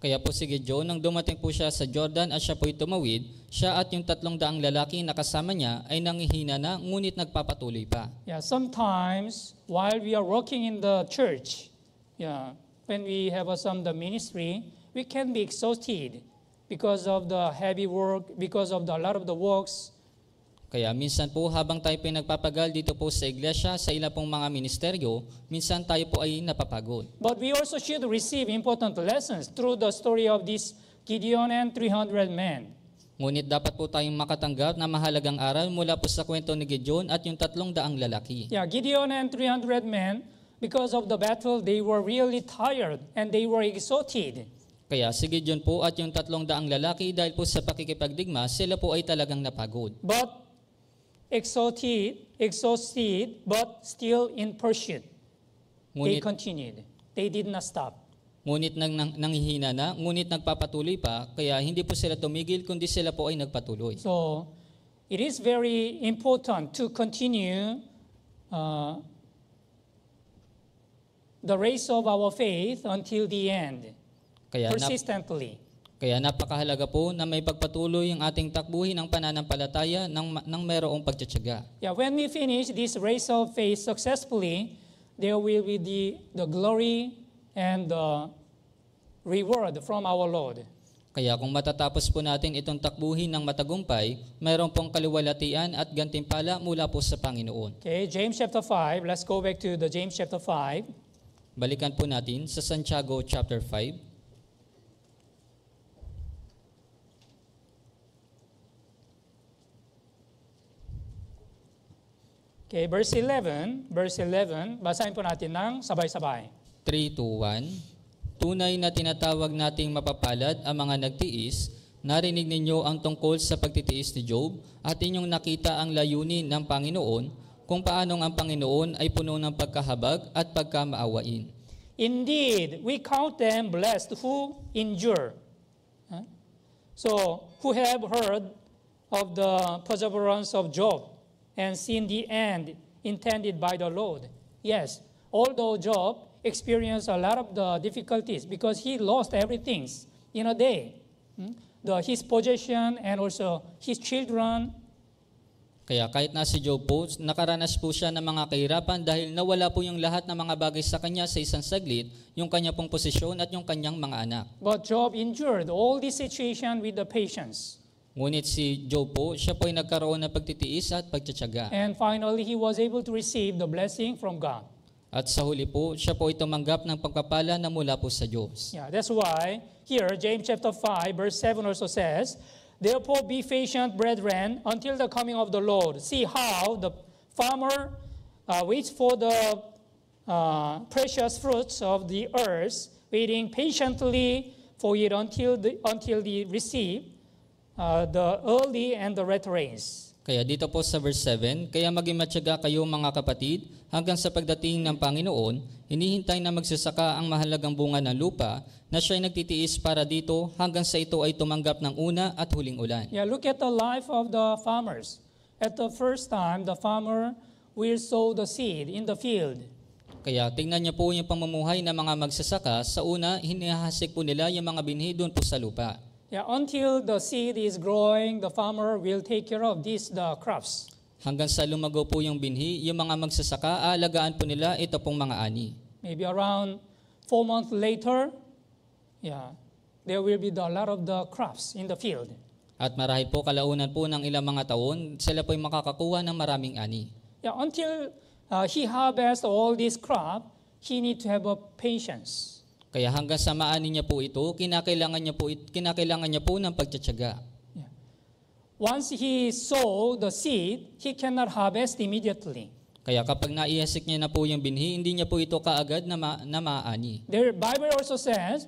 Kaya po sige Gideon, nang dumating po siya sa Jordan at siya po'y tumawid, siya at yung tatlong daang lalaki na kasama niya ay nangihina na, ngunit nagpapatuloy pa. Yeah, sometimes while we are working in the church, yeah, when we have some the ministry, we can be exhausted because of the heavy work, because of the, a lot of the works kaya minsan po habang tayo po nagpapagal dito po sa iglesia, sa ilang pong mga ministeryo, minsan tayo po ay napapagod. But we also should receive important lessons through the story of this Gideon and 300 men. Ngunit dapat po tayong makatanggap na mahalagang aral mula po sa kwento ni Gideon at yung tatlong daang lalaki. Yeah, Gideon and 300 men, because of the battle, they were really tired and they were exhausted. Kaya si Gideon po at yung tatlong daang lalaki dahil po sa pakikipagdigma, sila po ay talagang napagod. But exhausted, exhausted, but still in pursuit. Ngunit, they continued. They did not stop. Ngunit nang, nang, nanghihina na, ngunit nagpapatuloy pa, kaya hindi po sila tumigil, kundi sila po ay nagpatuloy. So, it is very important to continue uh, the race of our faith until the end, kaya persistently. Na, Kaya napakahalaga po na may pagpatuloy ang ating takbuhin ng pananampalataya ng, ng merong pagtsatsaga. Yeah, when we finish this race of faith successfully, there will be the, the glory and the reward from our Lord. Kaya kung matatapos po natin itong takbuhin ng matagumpay, mayroon pong kaliwalatian at gantimpala mula po sa Panginoon. Okay, James chapter 5. Let's go back to the James chapter 5. Balikan po natin sa Santiago chapter 5. Okay, verse 11, verse 11, basahin po natin ng sabay-sabay. 3 2, 1. Tunay na tinatawag nating mapapalad ang mga nagtiis, narinig ninyo ang tungkol sa pagtitiis ni Job at inyong nakita ang layunin ng Panginoon kung paanong ang Panginoon ay puno ng pagkahabag at pagkamaawain. Indeed, we count them blessed who endure. So, who have heard of the perseverance of Job and seen the end intended by the Lord. Yes, although Job experienced a lot of the difficulties because he lost everything in a day. Hmm? The, his possession and also his children. Kaya kahit na si Job po, nakaranas po siya ng mga kahirapan dahil nawala po yung lahat ng mga bagay sa kanya sa isang saglit, yung kanya pong posisyon at yung kanyang mga anak. But Job endured all this situation with the patience. Ngunit si Job po, siya po ay nagkaroon ng pagtitiis at pagtsatsaga. And finally, he was able to receive the blessing from God. At sa huli po, siya po ay tumanggap ng pagpapala na mula po sa Diyos. Yeah, that's why here James chapter 5 verse 7 also says, Therefore be patient, brethren, until the coming of the Lord. See how the farmer uh, waits for the uh, precious fruits of the earth, waiting patiently for it until the, until the receive uh, the early and the red rains. Kaya dito po sa verse 7, Kaya maging matyaga kayo mga kapatid, hanggang sa pagdating ng Panginoon, hinihintay na magsasaka ang mahalagang bunga ng lupa na siya'y nagtitiis para dito hanggang sa ito ay tumanggap ng una at huling ulan. Yeah, look at the life of the farmers. At the first time, the farmer will sow the seed in the field. Kaya tingnan niyo po yung pamumuhay ng mga magsasaka. Sa una, hinihasik po nila yung mga binhi doon po sa lupa. Yeah, until the seed is growing, the farmer will take care of these the crops. Hanggang sa lumago po yung binhi, yung mga magsasaka, aalagaan po nila ito pong mga ani. Maybe around four months later, yeah, there will be a lot of the crops in the field. At marahil po kalaunan po ng ilang mga taon, sila po ay makakakuha ng maraming ani. Yeah, until uh, he harvests all this crop, he need to have a patience. Kaya hanggang samaanin niya po ito, kinakailangan niya po, kinakailangan niya po ng pagtsatsaga. Yeah. Once he sow the seed, he cannot harvest immediately. Kaya kapag naihasik niya na po yung binhi, hindi niya po ito kaagad na, ma- na maani. The Bible also says,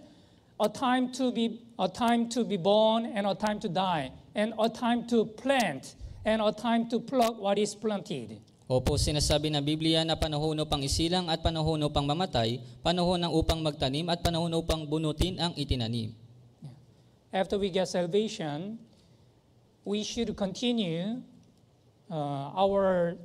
a time to be a time to be born and a time to die, and a time to plant and a time to pluck what is planted. Opo, sinasabi ng Biblia na panahon upang isilang at panahon upang mamatay, panahon ng upang magtanim at panahon upang bunutin ang itinanim. After we get salvation, we should continue uh, our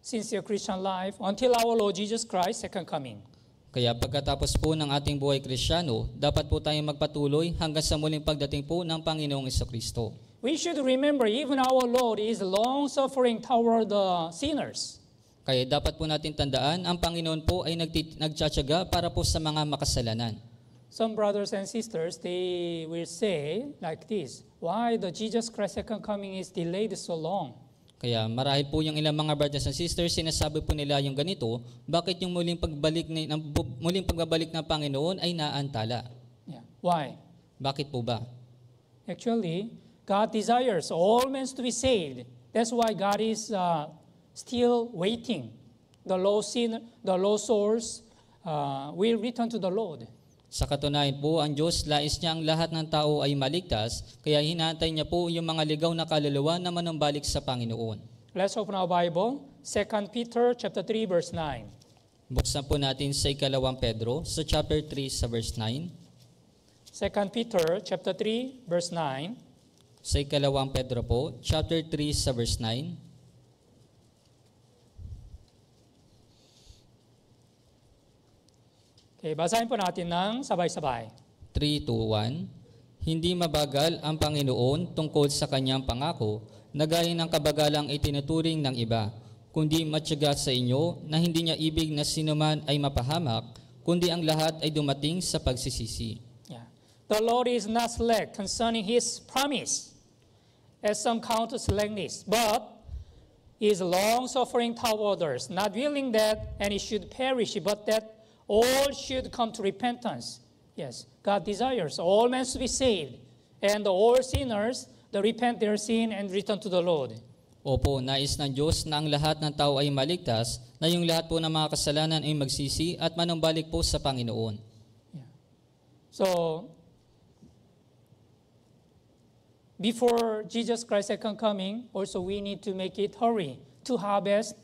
sincere Christian life until our Lord Jesus Christ second coming. Kaya pagkatapos po ng ating buhay kristyano, dapat po tayong magpatuloy hanggang sa muling pagdating po ng Panginoong Kristo we should remember even our Lord is long-suffering toward the sinners. Kaya dapat po natin tandaan, ang Panginoon po ay nagtit- nagtsatsaga para po sa mga makasalanan. Some brothers and sisters, they will say like this, why the Jesus Christ second coming is delayed so long? Kaya marahil po yung ilang mga brothers and sisters, sinasabi po nila yung ganito, bakit yung muling pagbalik ni, ng, muling pagbabalik ng Panginoon ay naantala? Yeah. Why? Bakit po ba? Actually, God desires all men to be saved. That's why God is uh, still waiting. The lost sinner, the lost souls uh, will return to the Lord. Sa katunayan po, ang Diyos lais niya ang lahat ng tao ay maligtas, kaya hinatay niya po yung mga ligaw na kaluluwa na manumbalik sa Panginoon. Let's open our Bible, 2 Peter chapter 3 verse 9. Buksan po natin sa ikalawang Pedro sa chapter 3 sa verse 9. 2 Peter chapter 3 verse 9 sa ikalawang Pedro po, chapter 3 sa verse 9. Okay, basahin po natin ng sabay-sabay. 3 to 1. Hindi mabagal ang Panginoon tungkol sa kanyang pangako na gaya ng kabagalang itinuturing ng iba, kundi matyaga sa inyo na hindi niya ibig na sinuman ay mapahamak, kundi ang lahat ay dumating sa pagsisisi. The Lord is not slack concerning his promise, as some count slackness, but is long suffering toward us, not willing that any should perish, but that all should come to repentance. Yes, God desires all men to be saved, and all sinners to repent their sin and return to the Lord. Opo, nais ng Diyos na ang lahat ng tao ay maligtas, na yung lahat po ng mga kasalanan ay magsisi at manumbalik po sa Panginoon. Yeah. So, before Jesus Christ's second coming, also we need to make it hurry to harvest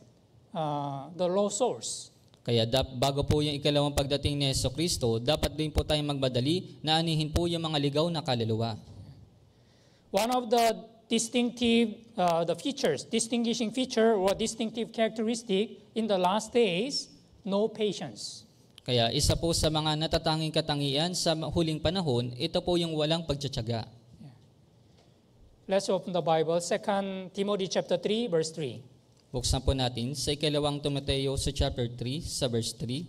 uh, the low source. Kaya dap, bago po yung ikalawang pagdating ni Yeso Kristo, dapat din po tayong magmadali na anihin po yung mga ligaw na kaluluwa. One of the distinctive uh, the features, distinguishing feature or distinctive characteristic in the last days, no patience. Kaya isa po sa mga natatanging katangian sa huling panahon, ito po yung walang pagtsatsaga. Let's open the Bible, 2 Timothy chapter 3, verse 3. Buksan po natin sa ikalawang Timoteo sa chapter 3, sa verse 3.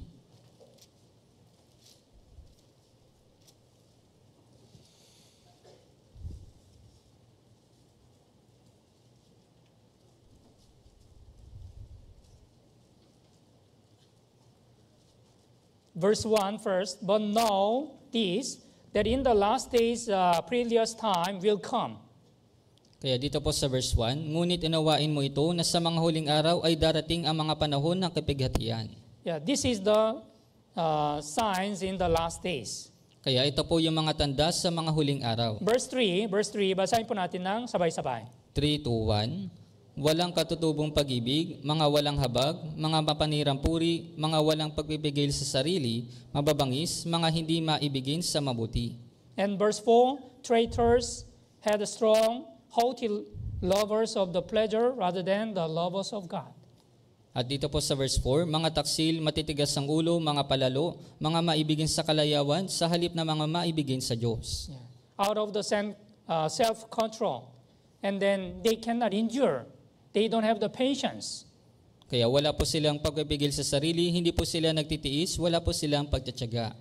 Verse 1 first, but know this, that in the last days, uh, previous time will come Kaya dito po sa verse 1, Ngunit inawain mo ito na sa mga huling araw ay darating ang mga panahon ng kapighatian. Yeah, this is the uh, signs in the last days. Kaya ito po yung mga tanda sa mga huling araw. Verse 3, verse 3, basahin po natin ng sabay-sabay. 3 2, 1 walang katutubong pag-ibig, mga walang habag, mga mapanirang puri, mga walang pagbibigil sa sarili, mababangis, mga hindi maibigin sa mabuti. And verse 4, traitors had a strong haughty lovers of the pleasure rather than the lovers of God. At dito po sa verse 4, mga taksil, matitigas ang ulo, mga palalo, mga maibigin sa kalayawan, sa halip na mga maibigin sa Diyos. Yeah. Out of the uh, self-control. And then they cannot endure. They don't have the patience. Kaya wala po silang pagpipigil sa sarili, hindi po sila nagtitiis, wala po silang pagtatyaga.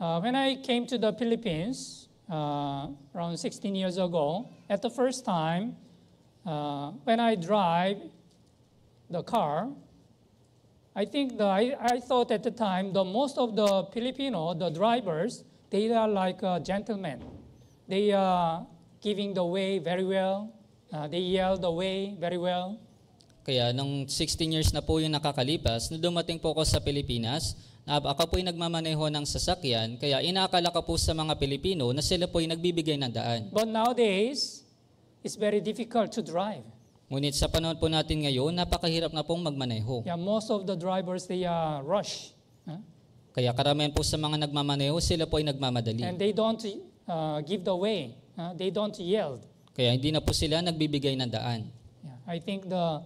Uh, when I came to the Philippines, uh, around 16 years ago. At the first time, uh, when I drive the car, I think the, I, I, thought at the time the most of the Filipino, the drivers, they are like uh, gentlemen. They are giving the way very well. Uh, they yell the way very well. Kaya nung 16 years na po yung nakakalipas, nung dumating po ako sa Pilipinas, ako po'y nagmamaneho ng sasakyan, kaya inaakala ko po sa mga Pilipino na sila po'y nagbibigay ng daan. But nowadays, it's very difficult to drive. Ngunit sa panahon po natin ngayon, napakahirap na pong magmaneho. Yeah, most of the drivers, they uh, rush. Huh? Kaya karamihan po sa mga nagmamaneho, sila po ay nagmamadali. And they don't uh, give the way. Uh, they don't yield. Kaya hindi na po sila nagbibigay ng daan. Yeah, I think the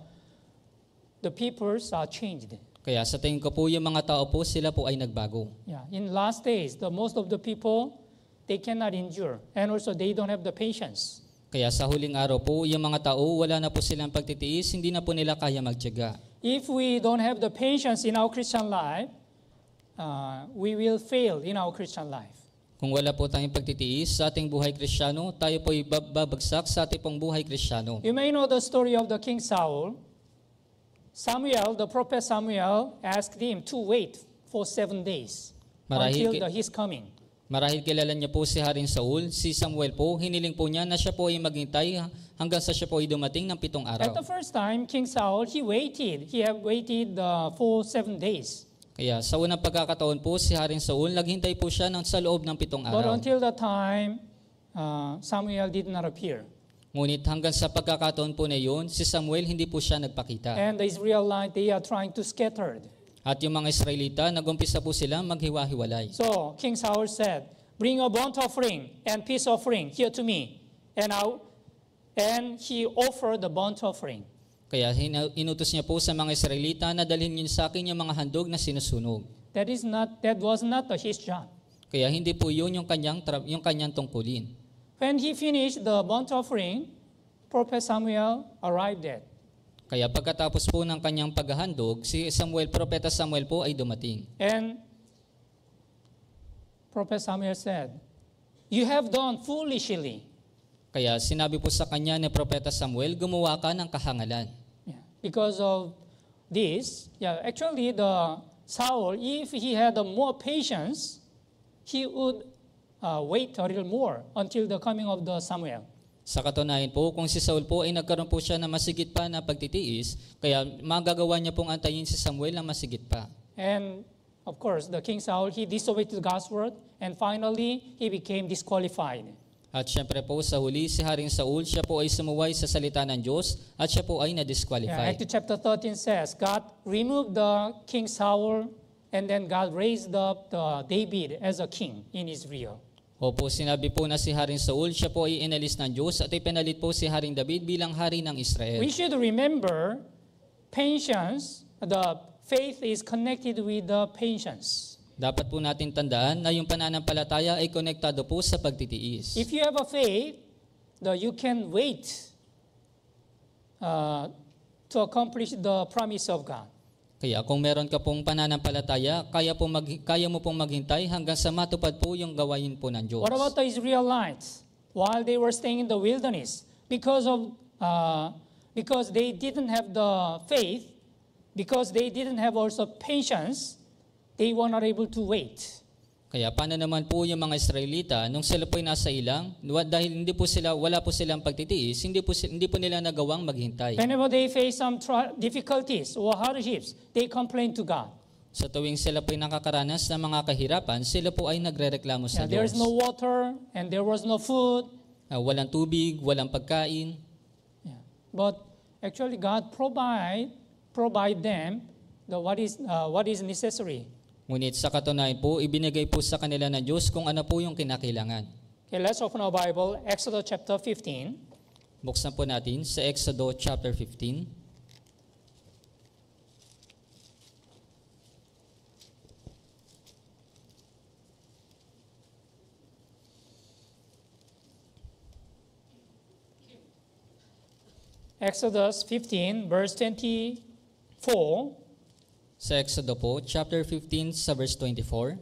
the peoples are changed. Kaya sa tingin ko po, yung mga tao po, sila po ay nagbago. Yeah. In last days, the most of the people, they cannot endure. And also, they don't have the patience. Kaya sa huling araw po, yung mga tao, wala na po silang pagtitiis, hindi na po nila kaya magtyaga. If we don't have the patience in our Christian life, uh, we will fail in our Christian life. Kung wala po tayong pagtitiis sa ating buhay kristyano, tayo po ay babagsak sa ating pong buhay kristyano. You may know the story of the King Saul. Samuel, the prophet Samuel, asked him to wait for seven days marahil until the, his coming. Marahil kilala niya po si Haring Saul, si Samuel po, hiniling po niya na siya po ay maghintay hanggang sa siya po ay dumating ng pitong araw. At the first time, King Saul, he waited. He have waited uh, for seven days. Kaya sa unang pagkakataon po, si Haring Saul, naghintay po siya ng, sa loob ng pitong araw. But until that time, uh, Samuel did not appear. Ngunit hanggang sa pagkakataon po na yun, si Samuel hindi po siya nagpakita. And the Israelite, they are trying to scattered. At yung mga Israelita, nagumpisa po sila maghiwa-hiwalay. So, King Saul said, Bring a burnt offering and peace offering here to me. And, I, and he offered the burnt offering. Kaya inutos niya po sa mga Israelita na dalhin yun sa akin yung mga handog na sinusunog. That is not that was not his job. Kaya hindi po yun yung kanyang yung kanyang tungkulin. When he finished the burnt offering, Prophet Samuel arrived at. Kaya pagkatapos po ng kanyang paghahandog, si Samuel, Propeta Samuel po ay dumating. And Prophet Samuel said, You have done foolishly. Kaya sinabi po sa kanya ni Propeta Samuel, gumawa ka ng kahangalan. Yeah. Because of this, yeah, actually the Saul, if he had more patience, he would uh, wait a little more until the coming of the Samuel. Sa katunayan po, kung si Saul po ay nagkaroon po siya ng masigit pa na pagtitiis, kaya magagawa niya pong antayin si Samuel ng masigit pa. And of course, the King Saul, he disobeyed to God's word and finally, he became disqualified. At siyempre po sa huli, si Haring Saul, siya po ay sumuway sa salita ng Diyos at siya po ay na-disqualify. Yeah, Acts chapter 13 says, God removed the King Saul and then God raised up the David as a king in Israel. Opo, sinabi po na si Haring Saul, siya po ay inalis ng Diyos at ipinalit po si Haring David bilang hari ng Israel. We should remember patience, the faith is connected with the patience. Dapat po natin tandaan na yung pananampalataya ay konektado po sa pagtitiis. If you have a faith, that you can wait uh, to accomplish the promise of God. Kaya kung meron ka pong pananampalataya, kaya, po mag, kaya mo pong maghintay hanggang sa matupad po yung gawain po ng Diyos. What about the Israelites? While they were staying in the wilderness, because of uh, because they didn't have the faith, because they didn't have also patience, they were not able to wait. Kaya paano naman po yung mga Israelita nung sila po ay nasa ilang dahil hindi po sila wala po silang pagtitiis, hindi po hindi po nila nagawang maghintay. Whenever they face some difficulties or hardships, they complain to God. Sa tuwing sila po ay nakakaranas ng mga kahirapan, sila po ay nagrereklamo sa yeah, Diyos. There is no water and there was no food. Uh, walang tubig, walang pagkain. Yeah. But actually God provide provide them the what is uh, what is necessary. Ngunit sa katunayan po, ibinigay po sa kanila ng Diyos kung ano po yung kinakilangan. Okay, let's open our Bible, Exodus chapter 15. Buksan po natin sa Exodus chapter 15. Exodus 15, verse 24 sa Exodo po, chapter 15 sa verse 24.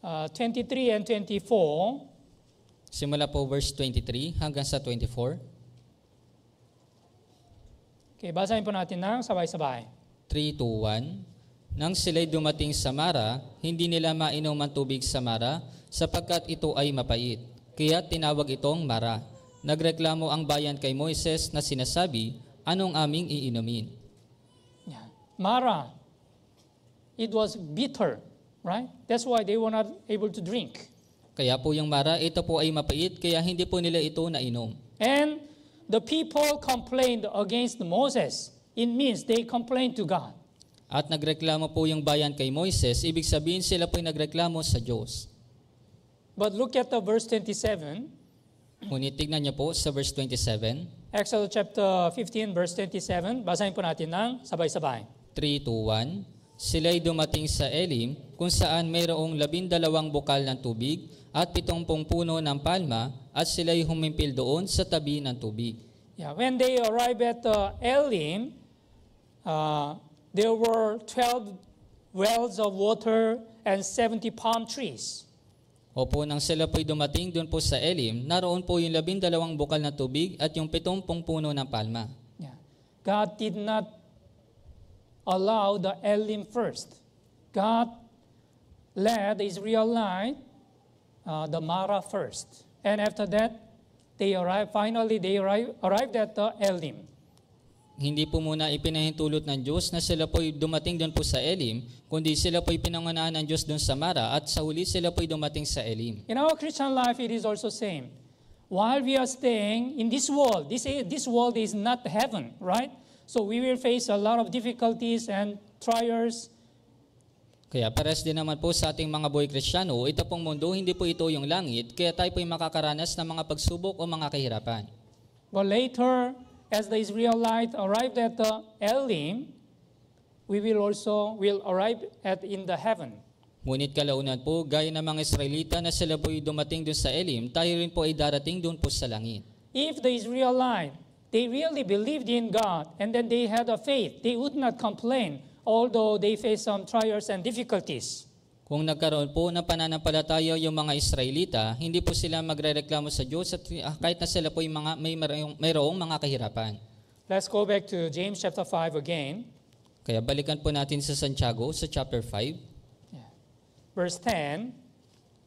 Uh, 23 and 24. Simula po verse 23 hanggang sa 24. Okay, basahin po natin ng sabay-sabay. 3 to 1. Nang sila'y dumating sa Mara, hindi nila mainom ang tubig sa Mara sapagkat ito ay mapait. Kaya tinawag itong Mara. Nagreklamo ang bayan kay Moises na sinasabi, anong aming iinumin? Mara, it was bitter, right? That's why they were not able to drink. Kaya po yung mara, ito po ay mapait, kaya hindi po nila ito nainom. And the people complained against Moses. It means they complained to God. At nagreklamo po yung bayan kay Moises, ibig sabihin sila po ay nagreklamo sa Diyos. But look at the verse 27. Ngunit tignan niyo po sa verse 27. Exodus chapter 15 verse 27. Basahin po natin ng sabay-sabay. 3 to 1 sila'y dumating sa Elim, kung saan mayroong labindalawang bukal ng tubig at pitongpong puno ng palma, at sila'y humimpil doon sa tabi ng tubig. Yeah, when they arrived at uh, Elim, uh, there were 12 wells of water and 70 palm trees. Opo, nang sila po'y dumating doon po sa Elim, naroon po yung labindalawang bukal na tubig at yung pitumpong puno ng palma. Yeah. God did not allow the Elim first. God led the Israelite uh, the Mara first. And after that, they arrive, finally they arrive, arrived at the Elim. Hindi po muna ipinahintulot ng Diyos na sila po'y dumating doon po sa Elim, kundi sila po'y pinanganaan ng Diyos doon sa Mara at sa huli sila po'y dumating sa Elim. In our Christian life, it is also same. While we are staying in this world, this, this world is not heaven, right? So we will face a lot of difficulties and trials. Kaya pares din naman po sa ating mga boy kristyano, ito pong mundo, hindi po ito yung langit, kaya tayo po po'y makakaranas ng mga pagsubok o mga kahirapan. But later, as the Israelite arrived at the Elim, we will also will arrive at in the heaven. Ngunit kalaunan po, gaya ng mga Israelita na sila po'y dumating doon sa Elim, tayo rin po ay darating doon po sa langit. If the Israelite They really believed in God and then they had a faith. They would not complain although they faced some trials and difficulties. Kung nagkaroon po ng pananampalataya yung mga Israelita, hindi po sila magrereklamo sa Diyos at ah, kahit na sila po yung mga, may mayroong, mayroong mga kahirapan. Let's go back to James chapter 5 again. Kaya balikan po natin sa Santiago sa chapter 5. Yeah. Verse 10.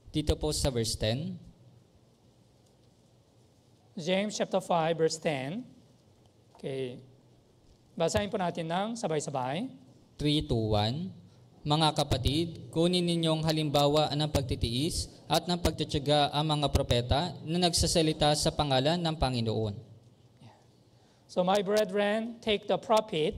Dito po sa verse 10. James chapter 5 verse 10. Okay. Basahin po natin ng sabay-sabay. 3, 2, 1. Mga kapatid, kunin ninyong halimbawa ng pagtitiis at ng pagtatyaga ang mga propeta na nagsasalita sa pangalan ng Panginoon. So my brethren, take the prophet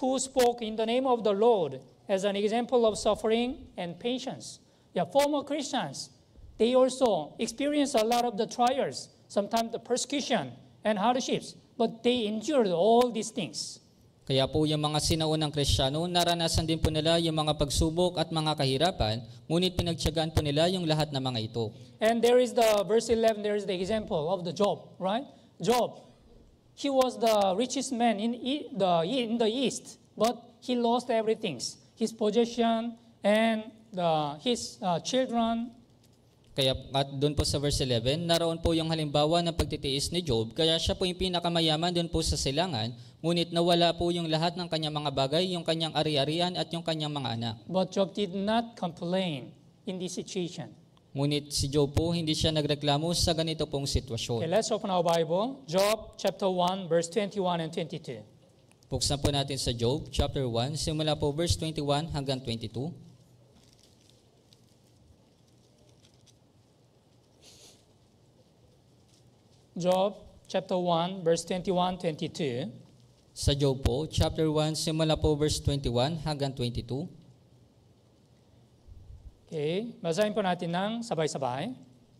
who spoke in the name of the Lord as an example of suffering and patience. Yeah, former Christians, they also experience a lot of the trials, sometimes the persecution and hardships but they endured all these things. Kaya po yung mga sinaunang Kristiyano, naranasan din po nila yung mga pagsubok at mga kahirapan, ngunit pinagtiyagaan po nila yung lahat ng mga ito. And there is the verse 11, there is the example of the Job, right? Job, he was the richest man in e, the, in the East, but he lost everything, his possession and the, his uh, children kaya at doon po sa verse 11, naroon po yung halimbawa ng pagtitiis ni Job, kaya siya po yung pinakamayaman doon po sa silangan, ngunit nawala po yung lahat ng kanyang mga bagay, yung kanyang ari-arian at yung kanyang mga anak. But Job did not complain in this situation. Ngunit si Job po hindi siya nagreklamo sa ganito pong sitwasyon. Okay, let's open our Bible, Job chapter 1 verse 21 and 22. Buksan po natin sa Job chapter 1 simula po verse 21 hanggang 22. Job chapter 1 verse 21 22. Sa Job po, chapter 1 simula po verse 21 hanggang 22. Okay, basahin po natin ng sabay-sabay.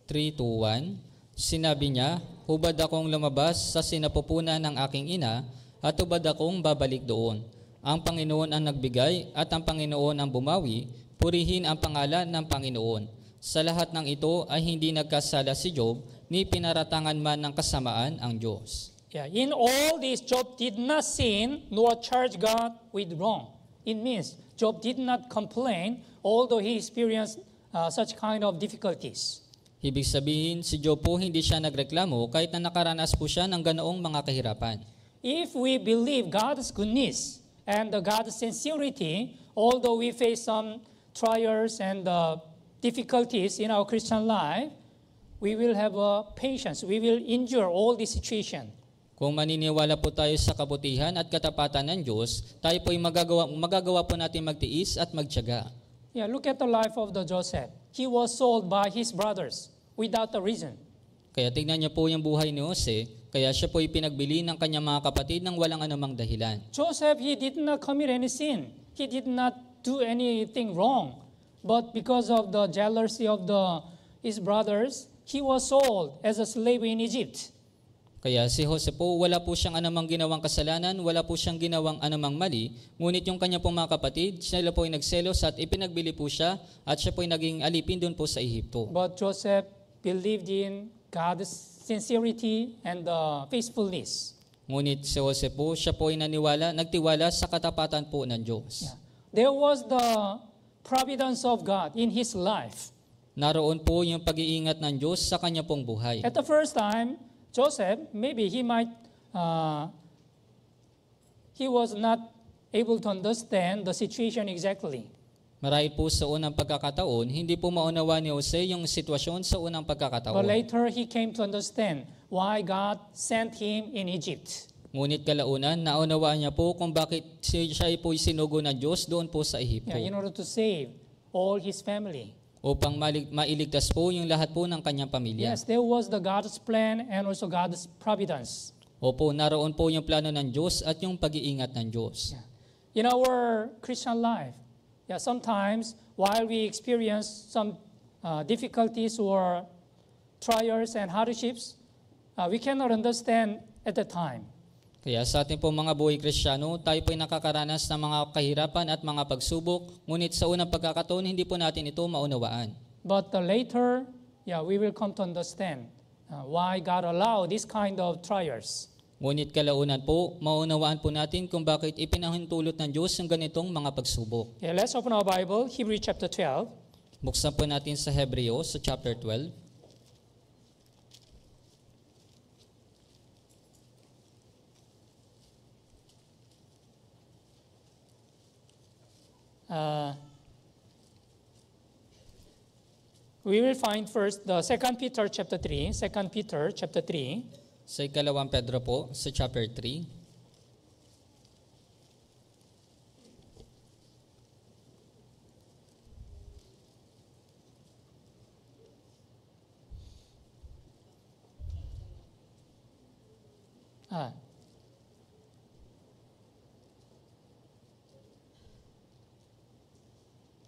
3 2, 1. Sinabi niya, hubad akong lumabas sa sinapupunan ng aking ina at hubad akong babalik doon. Ang Panginoon ang nagbigay at ang Panginoon ang bumawi, purihin ang pangalan ng Panginoon. Sa lahat ng ito ay hindi nagkasala si Job ni pinaratangan man ng kasamaan ang Diyos. Yeah, in all this, Job did not sin nor charge God with wrong. It means Job did not complain although he experienced uh, such kind of difficulties. Ibig sabihin, si Job po hindi siya nagreklamo kahit na nakaranas po siya ng ganoong mga kahirapan. If we believe God's goodness and God's sincerity, although we face some trials and uh, difficulties in our Christian life, we will have uh, patience. We will endure all this situation. Kung maniniwala po tayo sa kabutihan at katapatan ng Diyos, tayo po ay magagawa, magagawa po natin magtiis at magtiyaga. Yeah, look at the life of the Joseph. He was sold by his brothers without a reason. Kaya tingnan niyo po yung buhay ni Jose, kaya siya po ipinagbili ng kanyang mga kapatid ng walang anumang dahilan. Joseph, he did not commit any sin. He did not do anything wrong. But because of the jealousy of the his brothers, he was sold as a slave in Egypt. Kaya si Jose po, wala po siyang anumang ginawang kasalanan, wala po siyang ginawang anumang mali, ngunit yung kanya pong mga kapatid, sila po ay nagselos at ipinagbili po siya at siya po ay naging alipin doon po sa Ehipto. But Joseph believed in God's sincerity and the uh, faithfulness. Ngunit si Jose po, siya po ay naniwala, nagtiwala sa katapatan po ng Diyos. Yeah. There was the providence of God in his life. Naroon po yung pag-iingat ng Diyos sa kanya pong buhay. At the first time, Joseph, maybe he might, uh, he was not able to understand the situation exactly. Marahil po sa unang pagkakataon, hindi po maunawa ni Jose yung sitwasyon sa unang pagkakataon. But later, he came to understand why God sent him in Egypt. Ngunit kalaunan, naunawaan niya po kung bakit siya po sinugo ng Diyos doon po sa Ehipto. Yeah, in order to save all his family upang mailigtas po yung lahat po ng kanyang pamilya. Yes, there was the God's plan and also God's providence. Opo, naroon po yung plano ng Diyos at yung pag-iingat ng Diyos. In our Christian life, yeah, sometimes while we experience some uh, difficulties or trials and hardships, uh, we cannot understand at the time. Kaya sa ating pong mga buhay kristyano, tayo po ay nakakaranas ng mga kahirapan at mga pagsubok, ngunit sa unang pagkakataon, hindi po natin ito maunawaan. But the later, yeah, we will come to understand uh, why God allowed this kind of trials. Ngunit kalaunan po, maunawaan po natin kung bakit ipinahintulot ng Diyos ang ganitong mga pagsubok. Yeah, let's open our Bible, Hebrew chapter 12. Buksan po natin sa Hebreo sa chapter 12. Uh, we will find first the 2 Peter chapter 3, 2 Peter chapter 3. Sa ikalawang Pedro po, sa chapter 3. Ah,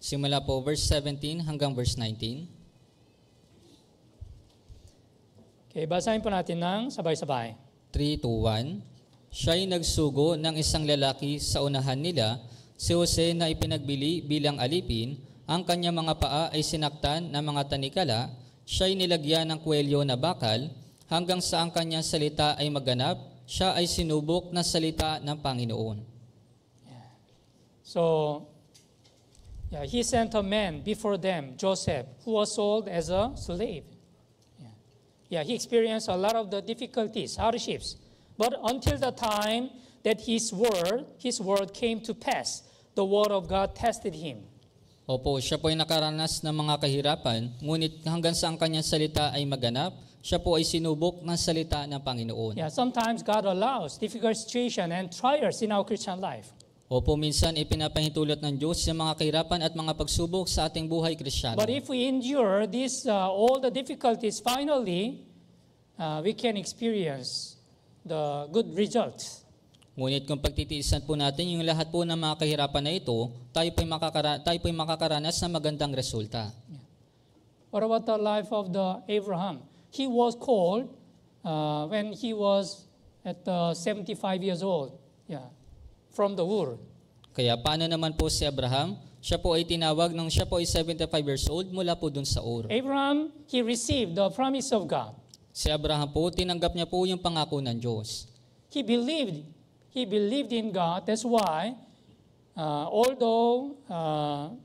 Simula po verse 17 hanggang verse 19. Okay, basahin po natin ng sabay-sabay. 3 2, 1. Siya'y nagsugo ng isang lalaki sa unahan nila, si Jose na ipinagbili bilang alipin, ang kanyang mga paa ay sinaktan ng mga tanikala, siya'y nilagyan ng kwelyo na bakal, hanggang sa ang kanyang salita ay maganap, siya ay sinubok na salita ng Panginoon. So, Yeah, he sent a man before them, Joseph, who was sold as a slave. Yeah. yeah, he experienced a lot of the difficulties, hardships. But until the time that his word, his word came to pass, the word of God tested him. Opo, siya po ay nakaranas ng mga kahirapan, ngunit hanggang sa ang kanyang salita ay maganap, siya po ay sinubok ng salita ng Panginoon. Yeah, sometimes God allows difficult situation and trials in our Christian life. Opo, minsan ipinapahintulot ng Diyos yung mga kahirapan at mga pagsubok sa ating buhay kristyano. But if we endure this, uh, all the difficulties, finally, uh, we can experience the good results. Ngunit kung pagtitiisan po natin yung lahat po ng mga kahirapan na ito, tayo po'y, makakara- tayo po'y makakaranas ng magandang resulta. Yeah. What about the life of the Abraham? He was called uh, when he was at uh, 75 years old. Yeah from the world. Kaya paano naman po si Abraham? Siya po ay tinawag nung siya po ay 75 years old mula po dun sa Ur. Abraham, he received the promise of God. Si Abraham po, tinanggap niya po yung pangako ng Diyos. He believed. He believed in God. That's why, uh, although uh,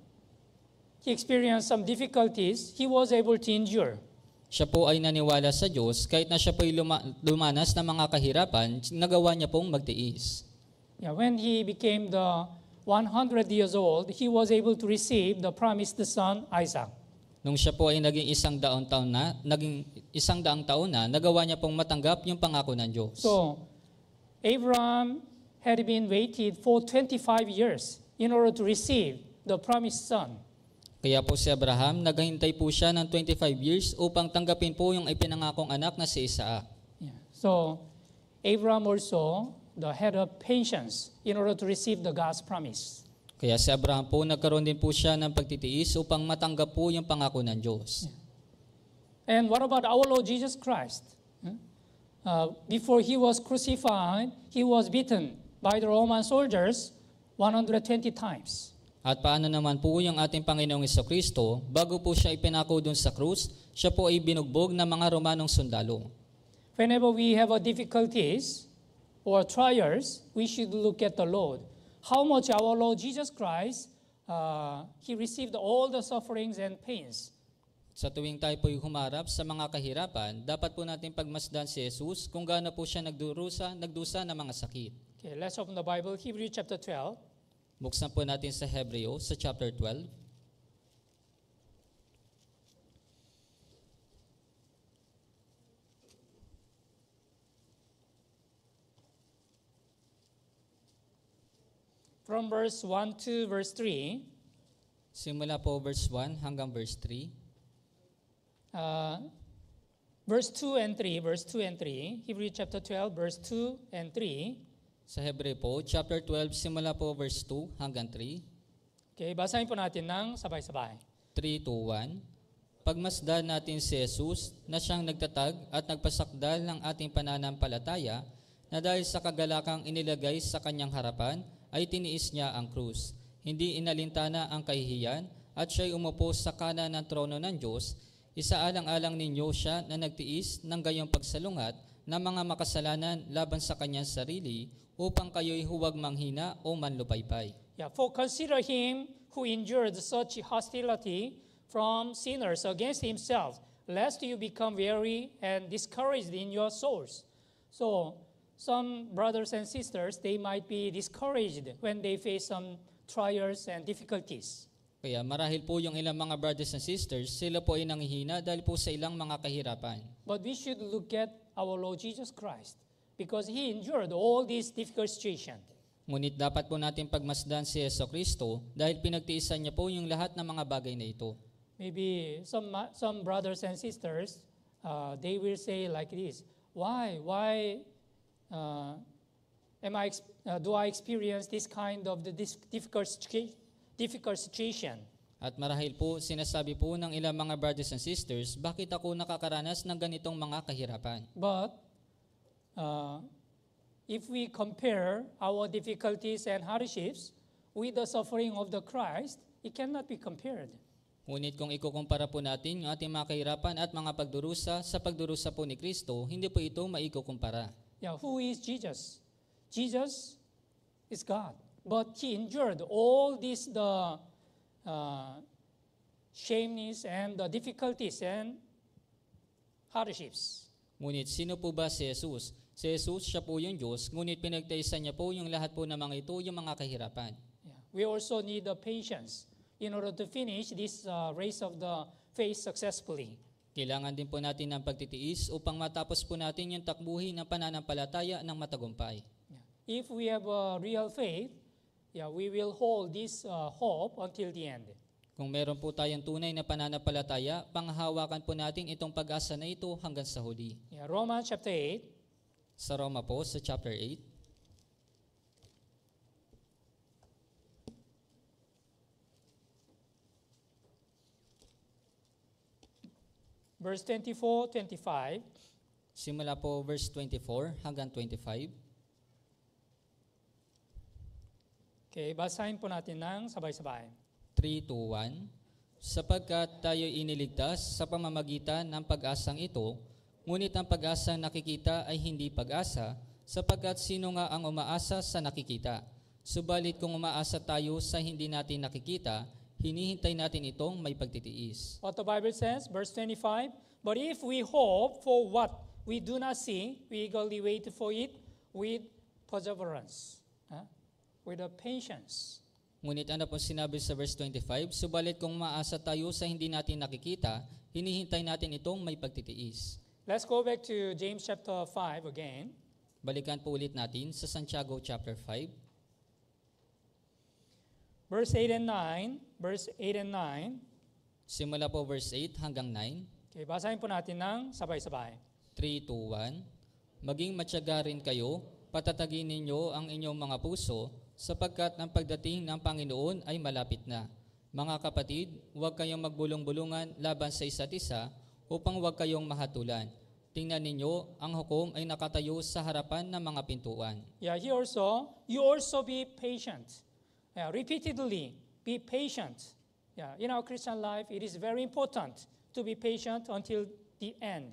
he experienced some difficulties, he was able to endure. Siya po ay naniwala sa Diyos kahit na siya po ay luma- lumanas ng mga kahirapan, nagawa niya pong magtiis. Yeah, when he became the 100 years old, he was able to receive the promised son, Isaac. Nung siya po ay naging isang daang taon na, naging isang daang taon na, nagawa niya pong matanggap yung pangako ng Diyos. So, Abraham had been waited for 25 years in order to receive the promised son. Kaya po si Abraham, naghintay po siya ng 25 years upang tanggapin po yung ipinangakong anak na si Isaac. Yeah. So, Abraham also the head of patience in order to receive the God's promise. Kaya si Abraham po, nagkaroon din po siya ng pagtitiis upang matanggap po yung pangako ng Diyos. Yeah. And what about our Lord Jesus Christ? Hmm? Uh, before he was crucified, he was beaten by the Roman soldiers 120 times. At paano naman po yung ating Panginoong Kristo, bago po siya ipinako dun sa krus, siya po ay binugbog ng mga Romanong sundalo. Whenever we have a difficulties, or trials, we should look at the Lord. How much our Lord Jesus Christ, uh, He received all the sufferings and pains. Sa tuwing tayo po'y humarap sa mga kahirapan, dapat po natin pagmasdan si Jesus kung gaano po siya nagdurusa, nagdusa ng mga sakit. Okay, let's open the Bible, Hebrew chapter 12. Buksan po natin sa Hebreo sa chapter 12. from verse 1 to verse 3. Simula po verse 1 hanggang verse 3. Uh, verse 2 and 3, verse 2 and 3, Hebrew chapter 12, verse 2 and 3. Sa Hebre po, chapter 12, simula po verse 2 hanggang 3. Okay, basahin po natin ng sabay-sabay. 3 to 1. Pagmasdan natin si Jesus na siyang nagtatag at nagpasakdal ng ating pananampalataya na dahil sa kagalakang inilagay sa kanyang harapan – ay tiniis niya ang krus. Hindi inalintana ang kahihiyan at siya'y umupo sa kanan ng trono ng Diyos. Isaalang-alang ninyo siya na nagtiis ng gayong pagsalungat ng mga makasalanan laban sa kanyang sarili upang kayo'y huwag manghina o manlupaypay. Yeah, for consider him who endured such hostility from sinners against himself, lest you become weary and discouraged in your souls. So, some brothers and sisters, they might be discouraged when they face some trials and difficulties. Kaya marahil po yung ilang mga brothers and sisters, sila po ay nanghihina dahil po sa ilang mga kahirapan. But we should look at our Lord Jesus Christ because He endured all these difficult situations. Ngunit dapat po natin pagmasdan si Yeso Kristo dahil pinagtiisan niya po yung lahat ng mga bagay na ito. Maybe some, some brothers and sisters, uh, they will say like this, Why? Why uh, am I, uh, do I experience this kind of the difficult, difficult situation? At marahil po, sinasabi po ng ilang mga brothers and sisters, bakit ako nakakaranas ng ganitong mga kahirapan? But, uh, if we compare our difficulties and hardships with the suffering of the Christ, it cannot be compared. Ngunit kung ikukumpara po natin yung ating mga kahirapan at mga pagdurusa sa pagdurusa po ni Kristo, hindi po ito maikukumpara. Now, who is Jesus? Jesus is God, but he endured all these the uh, shames and the difficulties and hardships. Ngunit sino po ba si Jesus? Si Jesus, siya po yung Diyos, ngunit pinagtaisan niya po yung lahat po ng mga ito, yung mga kahirapan. Yeah. We also need the patience in order to finish this uh, race of the faith successfully. Kailangan din po natin ng pagtitiis upang matapos po natin yung takbuhin ng pananampalataya ng matagumpay. If we have a real faith, yeah, we will hold this uh, hope until the end. Kung meron po tayong tunay na pananampalataya, panghawakan po natin itong pag-asa na ito hanggang sa huli. Yeah, Romans chapter 8. Sa Roma po, sa chapter 8. Verse 24, 25. Simula po verse 24 hanggang 25. Okay, basahin po natin ng sabay-sabay. 3, 2, 1. Sapagkat tayo iniligtas sa pamamagitan ng pag-asang ito, ngunit ang pag-asang nakikita ay hindi pag-asa, sapagkat sino nga ang umaasa sa nakikita? Subalit kung umaasa tayo sa hindi natin nakikita, Hinihintay natin itong may pagtitiis. What the Bible says, verse 25, But if we hope for what we do not see, we eagerly wait for it with perseverance, huh? with a patience. Ngunit ano po sinabi sa verse 25? Subalit kung maasa tayo sa hindi natin nakikita, hinihintay natin itong may pagtitiis. Let's go back to James chapter 5 again. Balikan po ulit natin sa Santiago chapter 5. Verse 8 and 9, verse 8 and 9. Simula po verse 8 hanggang 9. Okay, basahin po natin ng sabay-sabay. 3, 2, 1. Maging matyaga rin kayo, patatagin ninyo ang inyong mga puso, sapagkat ang pagdating ng Panginoon ay malapit na. Mga kapatid, huwag kayong magbulong-bulungan laban sa isa't isa upang huwag kayong mahatulan. Tingnan ninyo, ang hukom ay nakatayo sa harapan ng mga pintuan. Yeah, he also, you also be patient. yeah, repeatedly be patient. Yeah, in our Christian life, it is very important to be patient until the end.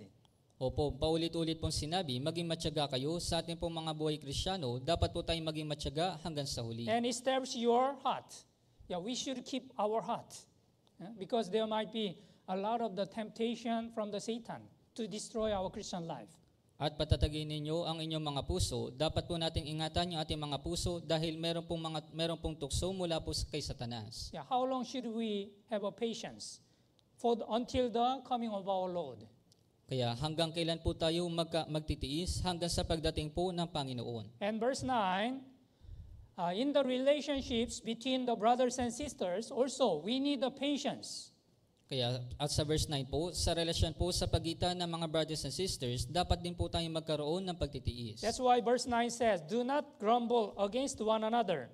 Opo, paulit-ulit pong sinabi, maging matyaga kayo sa ating pong mga buhay kristyano, dapat po tayong maging matyaga hanggang sa huli. And establish your heart. Yeah, we should keep our heart. Yeah, because there might be a lot of the temptation from the Satan to destroy our Christian life. at patatagin ninyo ang inyong mga puso. Dapat po nating ingatan yung ating mga puso dahil meron pong mga meron pong tukso mula po kay Satanas. Yeah, how long should we have a patience for the, until the coming of our Lord? Kaya hanggang kailan po tayo magka, magtitiis hanggang sa pagdating po ng Panginoon. And verse 9, uh, in the relationships between the brothers and sisters also we need the patience. Kaya at sa verse 9 po, sa relasyon po sa pagitan ng mga brothers and sisters, dapat din po tayong magkaroon ng pagtitiis. That's why verse 9 says, Do not grumble against one another.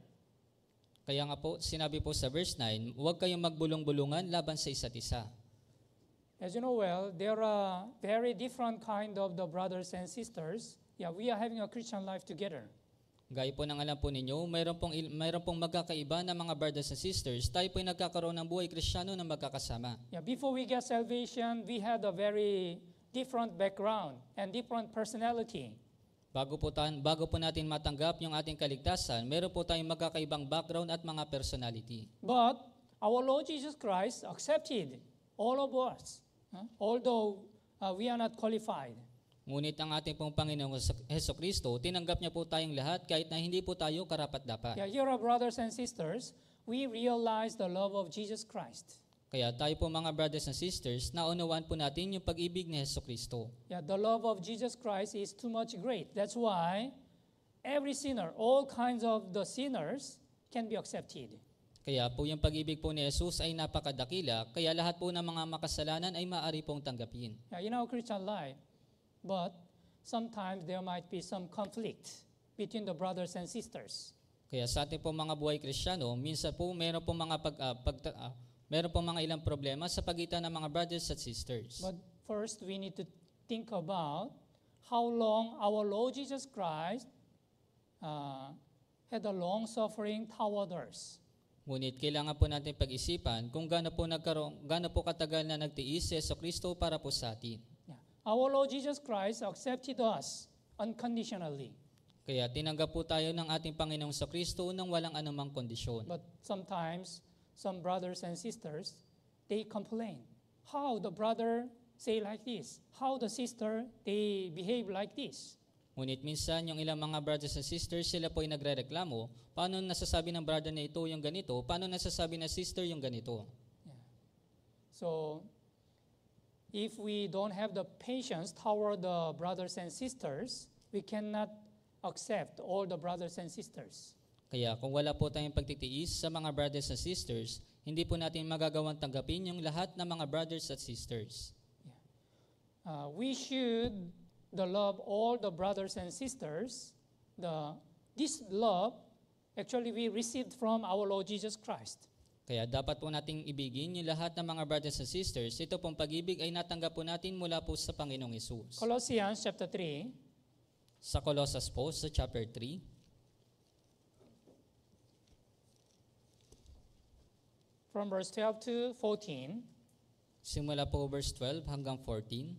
Kaya nga po, sinabi po sa verse 9, huwag kayong magbulong-bulungan laban sa isa't isa. As you know well, there are very different kind of the brothers and sisters. Yeah, we are having a Christian life together. Gaya po ng alam po ninyo, mayroon pong, mayroon pong magkakaiba na mga brothers and sisters. Tayo po ay nagkakaroon ng buhay kristyano na magkakasama. Yeah, before we get salvation, we had a very different background and different personality. Bago po, tan, bago po natin matanggap yung ating kaligtasan, meron po tayong magkakaibang background at mga personality. But our Lord Jesus Christ accepted all of us, huh? although uh, we are not qualified. Ngunit ang ating pong Panginoong Heso Kristo, tinanggap niya po tayong lahat kahit na hindi po tayo karapat-dapat. Yeah, here are brothers and sisters, we realize the love of Jesus Christ. Kaya tayo po mga brothers and sisters, naunawaan po natin yung pag-ibig ni Heso Kristo. Yeah, the love of Jesus Christ is too much great. That's why every sinner, all kinds of the sinners can be accepted. Kaya po yung pag-ibig po ni Jesus ay napakadakila, kaya lahat po ng mga makasalanan ay maaari pong tanggapin. Yeah, in our Christian life, But sometimes there might be some conflict between the brothers and sisters. Kaya sa ating po mga buhay Kristiyano, minsan po meron po mga pag, uh, pag uh, meron po mga ilang problema sa pagitan ng mga brothers at sisters. But first we need to think about how long our Lord Jesus Christ uh, had a long suffering toward us. Ngunit kailangan po natin pag-isipan kung gaano po nagkaroon, gaano po katagal na nagtiis si Kristo para po sa atin. Our Lord Jesus Christ accepted us unconditionally. Kaya tinanggap po tayo ng ating Panginoong sa Kristo nang walang anumang kondisyon. But sometimes, some brothers and sisters, they complain. How the brother say like this? How the sister, they behave like this? Ngunit minsan, yung ilang mga brothers and sisters, sila po ay nagre-reklamo. Paano nasasabi ng brother na ito yung ganito? Paano nasasabi na sister yung ganito? Yeah. So, if we don't have the patience toward the brothers and sisters, we cannot accept all the brothers and sisters. Kaya kung wala po tayong pagtitiis sa mga brothers and sisters, hindi po natin magagawang tanggapin yung lahat ng mga brothers and sisters. Yeah. Uh, we should the love all the brothers and sisters. The, this love actually we received from our Lord Jesus Christ. Kaya dapat po nating ibigin yung lahat ng mga brothers and sisters. Ito pong pag-ibig ay natanggap po natin mula po sa Panginoong Isus. Colossians chapter 3. Sa Colossus po, sa chapter 3. From verse 12 to 14. Simula po verse 12 hanggang 14.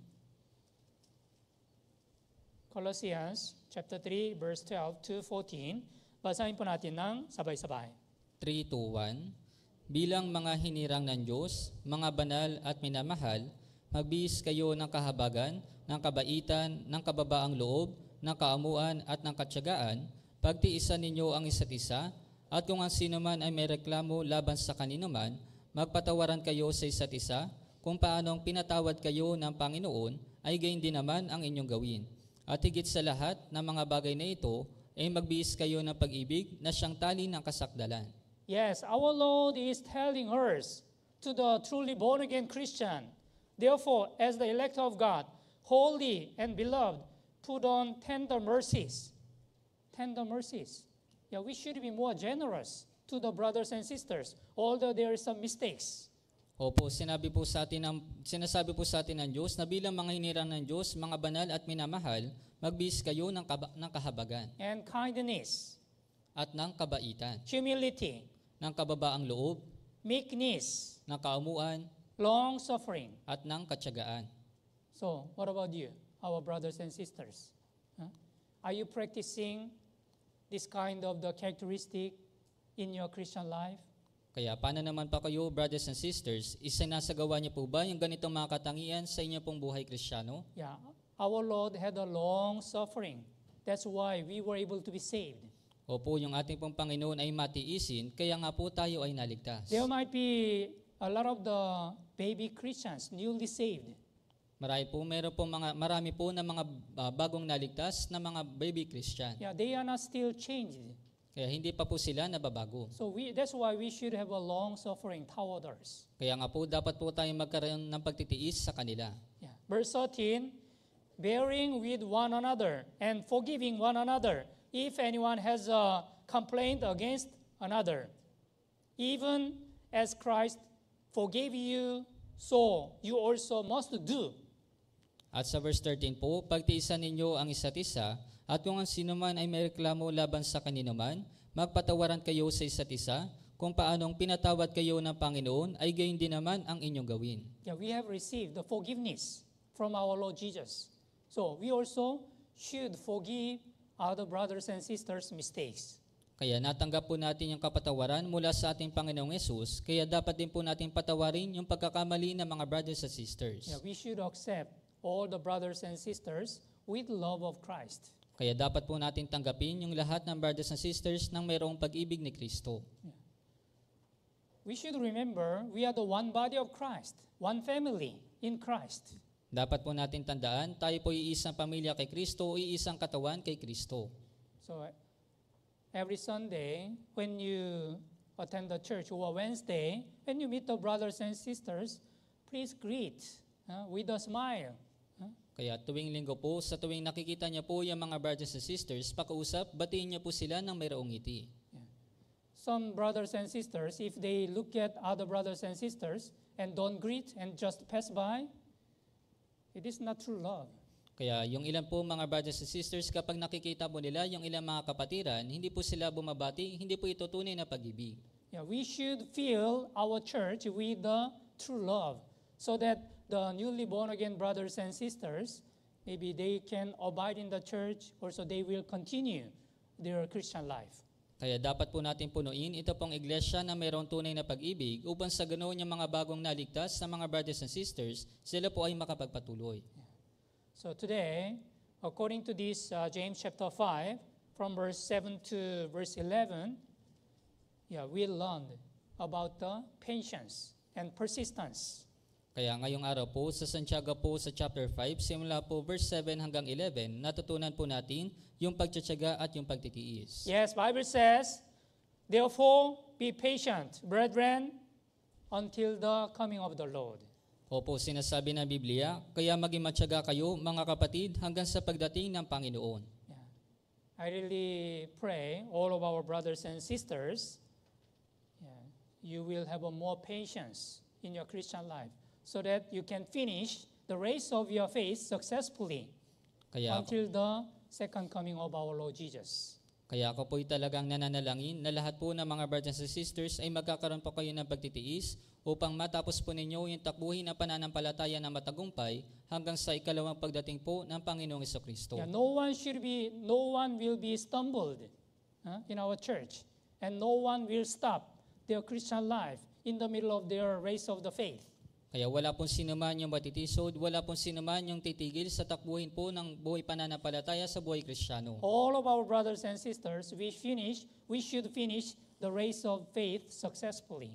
Colossians chapter 3 verse 12 to 14. Basahin po natin ng sabay-sabay. 3 to 1 bilang mga hinirang ng Diyos, mga banal at minamahal, magbihis kayo ng kahabagan, ng kabaitan, ng kababaang loob, ng kaamuan at ng katsagaan, pagtiisan ninyo ang isa't isa, at kung ang sino man ay may reklamo laban sa kanino man, magpatawaran kayo sa isa't isa, kung paanong pinatawad kayo ng Panginoon, ay gayon din naman ang inyong gawin. At higit sa lahat ng mga bagay na ito, ay magbiis kayo ng pag-ibig na siyang tali ng kasakdalan Yes, our Lord is telling us to the truly born again Christian. Therefore, as the elect of God, holy and beloved, put on tender mercies. Tender mercies. Yeah, we should be more generous to the brothers and sisters, although there are some mistakes. Opo, sinabi po sa atin ang, sinasabi po sa atin ng Diyos na bilang mga hinirang ng Diyos, mga banal at minamahal, magbis kayo ng, kaba, ng kahabagan. And kindness. At ng kabaitan. Humility ng kababaang loob, meekness, ng kaumuan, long suffering, at ng katsagaan. So, what about you, our brothers and sisters? Huh? Are you practicing this kind of the characteristic in your Christian life? Kaya paano naman pa kayo, brothers and sisters, isa gawa niyo po ba yung ganitong mga katangian sa inyo pong buhay kristyano? Yeah. Our Lord had a long suffering. That's why we were able to be saved. Opo, yung ating pong Panginoon ay matiisin, kaya nga po tayo ay naligtas. There might be a lot of the baby Christians newly saved. Marami po, meron po mga, marami po na mga uh, bagong naligtas na mga baby Christian. Yeah, they are not still changed. Kaya hindi pa po sila nababago. So we, that's why we should have a long suffering toward others. Kaya nga po, dapat po tayong magkaroon ng pagtitiis sa kanila. Yeah. Verse 13, bearing with one another and forgiving one another if anyone has a complaint against another. Even as Christ forgave you, so you also must do. At sa verse 13 po, pagtiisan ninyo ang isa't isa, at kung ang sino man ay may reklamo laban sa kanino man, magpatawaran kayo sa isa't isa, kung paanong pinatawad kayo ng Panginoon, ay gayon din naman ang inyong gawin. Yeah, we have received the forgiveness from our Lord Jesus. So we also should forgive out of brothers and sisters' mistakes. Kaya natanggap po natin yung kapatawaran mula sa ating Panginoong Yesus, kaya dapat din po natin patawarin yung pagkakamali ng mga brothers and sisters. Yeah, we should accept all the brothers and sisters with love of Christ. Kaya dapat po natin tanggapin yung lahat ng brothers and sisters ng mayroong pag-ibig ni Kristo. Yeah. We should remember we are the one body of Christ, one family in Christ. Dapat po natin tandaan, tayo po iisang pamilya kay Kristo, iisang katawan kay Kristo. So, every Sunday, when you attend the church or Wednesday, when you meet the brothers and sisters, please greet uh, with a smile. Huh? Kaya tuwing linggo po, sa tuwing nakikita niya po yung mga brothers and sisters, pakausap, batiin niya po sila ng mayroong ngiti. Yeah. Some brothers and sisters, if they look at other brothers and sisters and don't greet and just pass by, It is not true love. Kaya yung ilan po mga brothers and sisters, kapag nakikita mo nila, yung ilang mga kapatiran, hindi po sila bumabati, hindi po ito tunay na pag-ibig. Yeah, we should fill our church with the true love so that the newly born again brothers and sisters, maybe they can abide in the church or so they will continue their Christian life. Kaya dapat po natin punuin ito pong iglesia na mayroong tunay na pag-ibig upang sa ganoon yung mga bagong naligtas na mga brothers and sisters, sila po ay makapagpatuloy. So today, according to this uh, James chapter 5, from verse 7 to verse 11, yeah, we learned about the patience and persistence. Kaya ngayong araw po, sa Santiago po sa chapter 5, simula po verse 7 hanggang 11, natutunan po natin yung pagtsatsaga at yung pagtitiis. Yes, Bible says, Therefore, be patient, brethren, until the coming of the Lord. Opo, sinasabi ng Biblia, kaya maging matyaga kayo, mga kapatid, hanggang sa pagdating ng Panginoon. Yeah. I really pray all of our brothers and sisters, yeah, you will have a more patience in your Christian life so that you can finish the race of your faith successfully kaya until ako, the second coming of our Lord Jesus. Kaya ako po'y talagang nananalangin na lahat po ng mga brothers and sisters ay magkakaroon po kayo ng pagtitiis upang matapos po ninyo yung takbuhin na pananampalataya na matagumpay hanggang sa ikalawang pagdating po ng Panginoong Iso Kristo. Yeah, no one should be, no one will be stumbled huh, in our church and no one will stop their Christian life in the middle of their race of the faith. Kaya wala pong sinuman yung matitisod, wala pong sinuman yung titigil sa takbuhin po ng buhay pananampalataya sa buhay kristyano. All of our brothers and sisters, we finish, we should finish the race of faith successfully.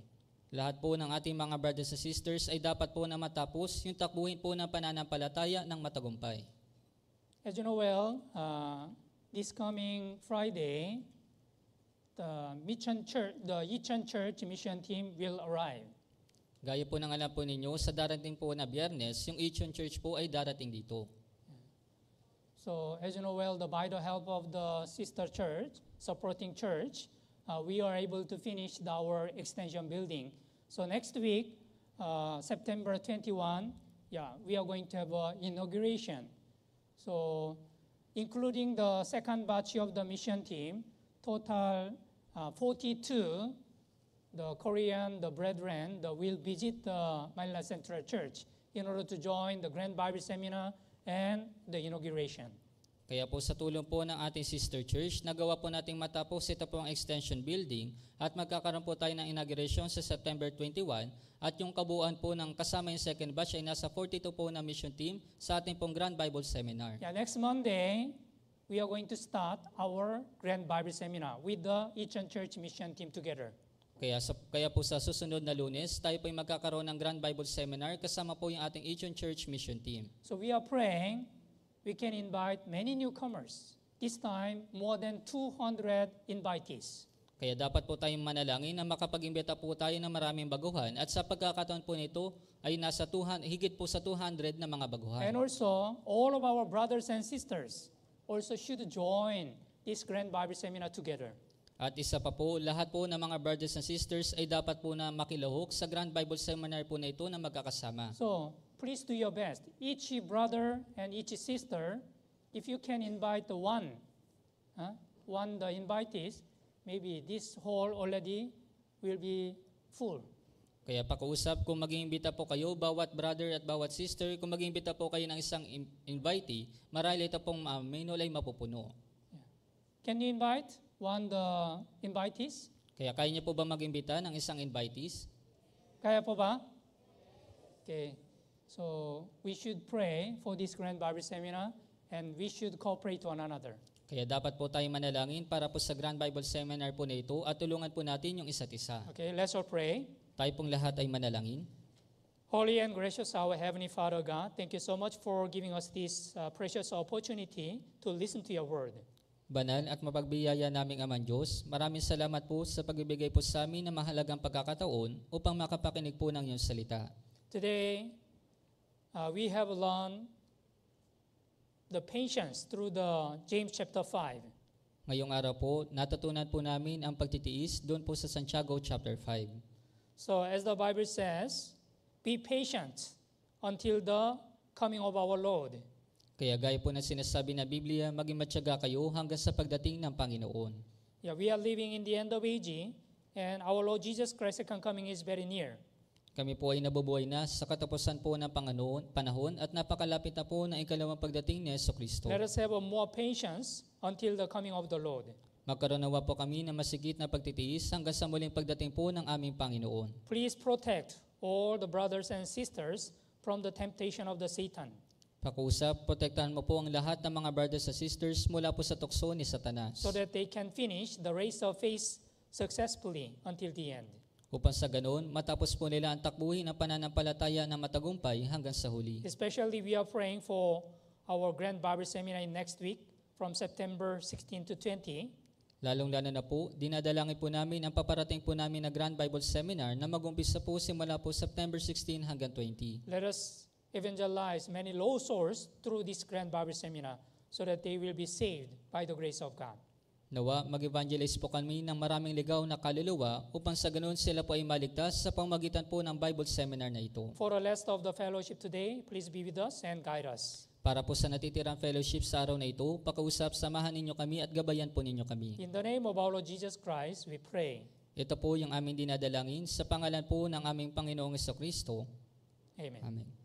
Lahat po ng ating mga brothers and sisters ay dapat po na matapos yung takbuhin po ng pananampalataya ng matagumpay. As you know well, uh, this coming Friday, the Mission Church, the Yichun Church mission team will arrive. Gaya po ng alam po ninyo, sa darating po na biyernes, yung Ichon Church po ay darating dito. So, as you know well, the by the help of the sister church, supporting church, uh, we are able to finish the, our extension building. So next week, uh, September 21, yeah, we are going to have an inauguration. So, including the second batch of the mission team, total uh, 42 the Korean, the brethren, the, will visit the Manila Central Church in order to join the Grand Bible Seminar and the inauguration. Kaya po sa tulong po ng ating sister church, nagawa po nating matapos ito po ang extension building at magkakaroon po tayo ng inauguration sa September 21 at yung kabuuan po ng kasama yung second batch ay nasa 42 po na mission team sa ating pong Grand Bible Seminar. Yeah, next Monday, we are going to start our Grand Bible Seminar with the Ichan Church mission team together. Kaya, sa, kaya po sa susunod na lunes, tayo po ay magkakaroon ng Grand Bible Seminar kasama po yung ating Asian Church Mission Team. So we are praying we can invite many newcomers. This time, more than 200 invitees. Kaya dapat po tayong manalangin na makapag-imbita po tayo ng maraming baguhan at sa pagkakataon po nito ay nasa 200, higit po sa 200 na mga baguhan. And also, all of our brothers and sisters also should join this Grand Bible Seminar together. At isa pa po, lahat po ng mga brothers and sisters ay dapat po na makilahok sa Grand Bible Seminar po na ito na magkakasama. So, please do your best. Each brother and each sister, if you can invite one, huh, one the invitees, maybe this hall already will be full. Kaya pakuusap kung maging imbita po kayo, bawat brother at bawat sister, kung maging imbita po kayo ng isang invitee, marahil ito pong uh, may nulay mapupuno. Yeah. Can you invite? one the invitees? Kaya kaya niya po ba mag-imbita ng isang invitees? Kaya po ba? Okay. So we should pray for this Grand Bible Seminar and we should cooperate one another. Kaya dapat po tayong manalangin para po sa Grand Bible Seminar po na ito at tulungan po natin yung isa't isa. Okay, let's all pray. Tayo pong lahat ay manalangin. Holy and gracious our Heavenly Father God, thank you so much for giving us this uh, precious opportunity to listen to your word. Banal at mapagbiyaya naming Aman Diyos, maraming salamat po sa pagbibigay po sa amin ng mahalagang pagkakataon upang makapakinig po ng iyong salita. Today, uh, we have learned the patience through the James chapter 5. Ngayong araw po, natutunan po namin ang pagtitiis doon po sa Santiago chapter 5. So as the Bible says, be patient until the coming of our Lord. Kaya gaya po ng sinasabi na Biblia, maging matyaga kayo hanggang sa pagdating ng Panginoon. Yeah, we are living in the end of age and our Lord Jesus Christ's second coming is very near. Kami po ay nabubuhay na sa katapusan po ng Panginoon, panahon at napakalapit na po ng ikalawang pagdating ni Yeso Kristo. Let us have a more patience until the coming of the Lord. Magkaroon nawa po kami ng masigit na pagtitiis hanggang sa muling pagdating po ng aming Panginoon. Please protect all the brothers and sisters from the temptation of the Satan. Pakusap, protektahan mo po ang lahat ng mga brothers and sisters mula po sa tukso ni Satanas. So that they can finish the race of faith successfully until the end. Upang sa ganoon, matapos po nila ang takbuhin ang pananampalataya na matagumpay hanggang sa huli. Especially we are praying for our Grand Bible Seminar next week from September 16 to 20. Lalong-lalo na po, dinadalangin po namin ang paparating po namin na Grand Bible Seminar na mag-umpisa po simula po September 16 hanggang 20. Let us evangelize many low souls through this Grand Bible Seminar so that they will be saved by the grace of God. Nawa, mag-evangelize po kami ng maraming ligaw na kaluluwa upang sa ganun sila po ay maligtas sa pamagitan po ng Bible Seminar na ito. For the last of the fellowship today, please be with us and guide us. Para po sa natitirang fellowship sa araw na ito, pakausap, samahan ninyo kami at gabayan po ninyo kami. In the name of our Lord Jesus Christ, we pray. Ito po yung aming dinadalangin sa pangalan po ng aming Panginoong Kristo. Amen. Amen.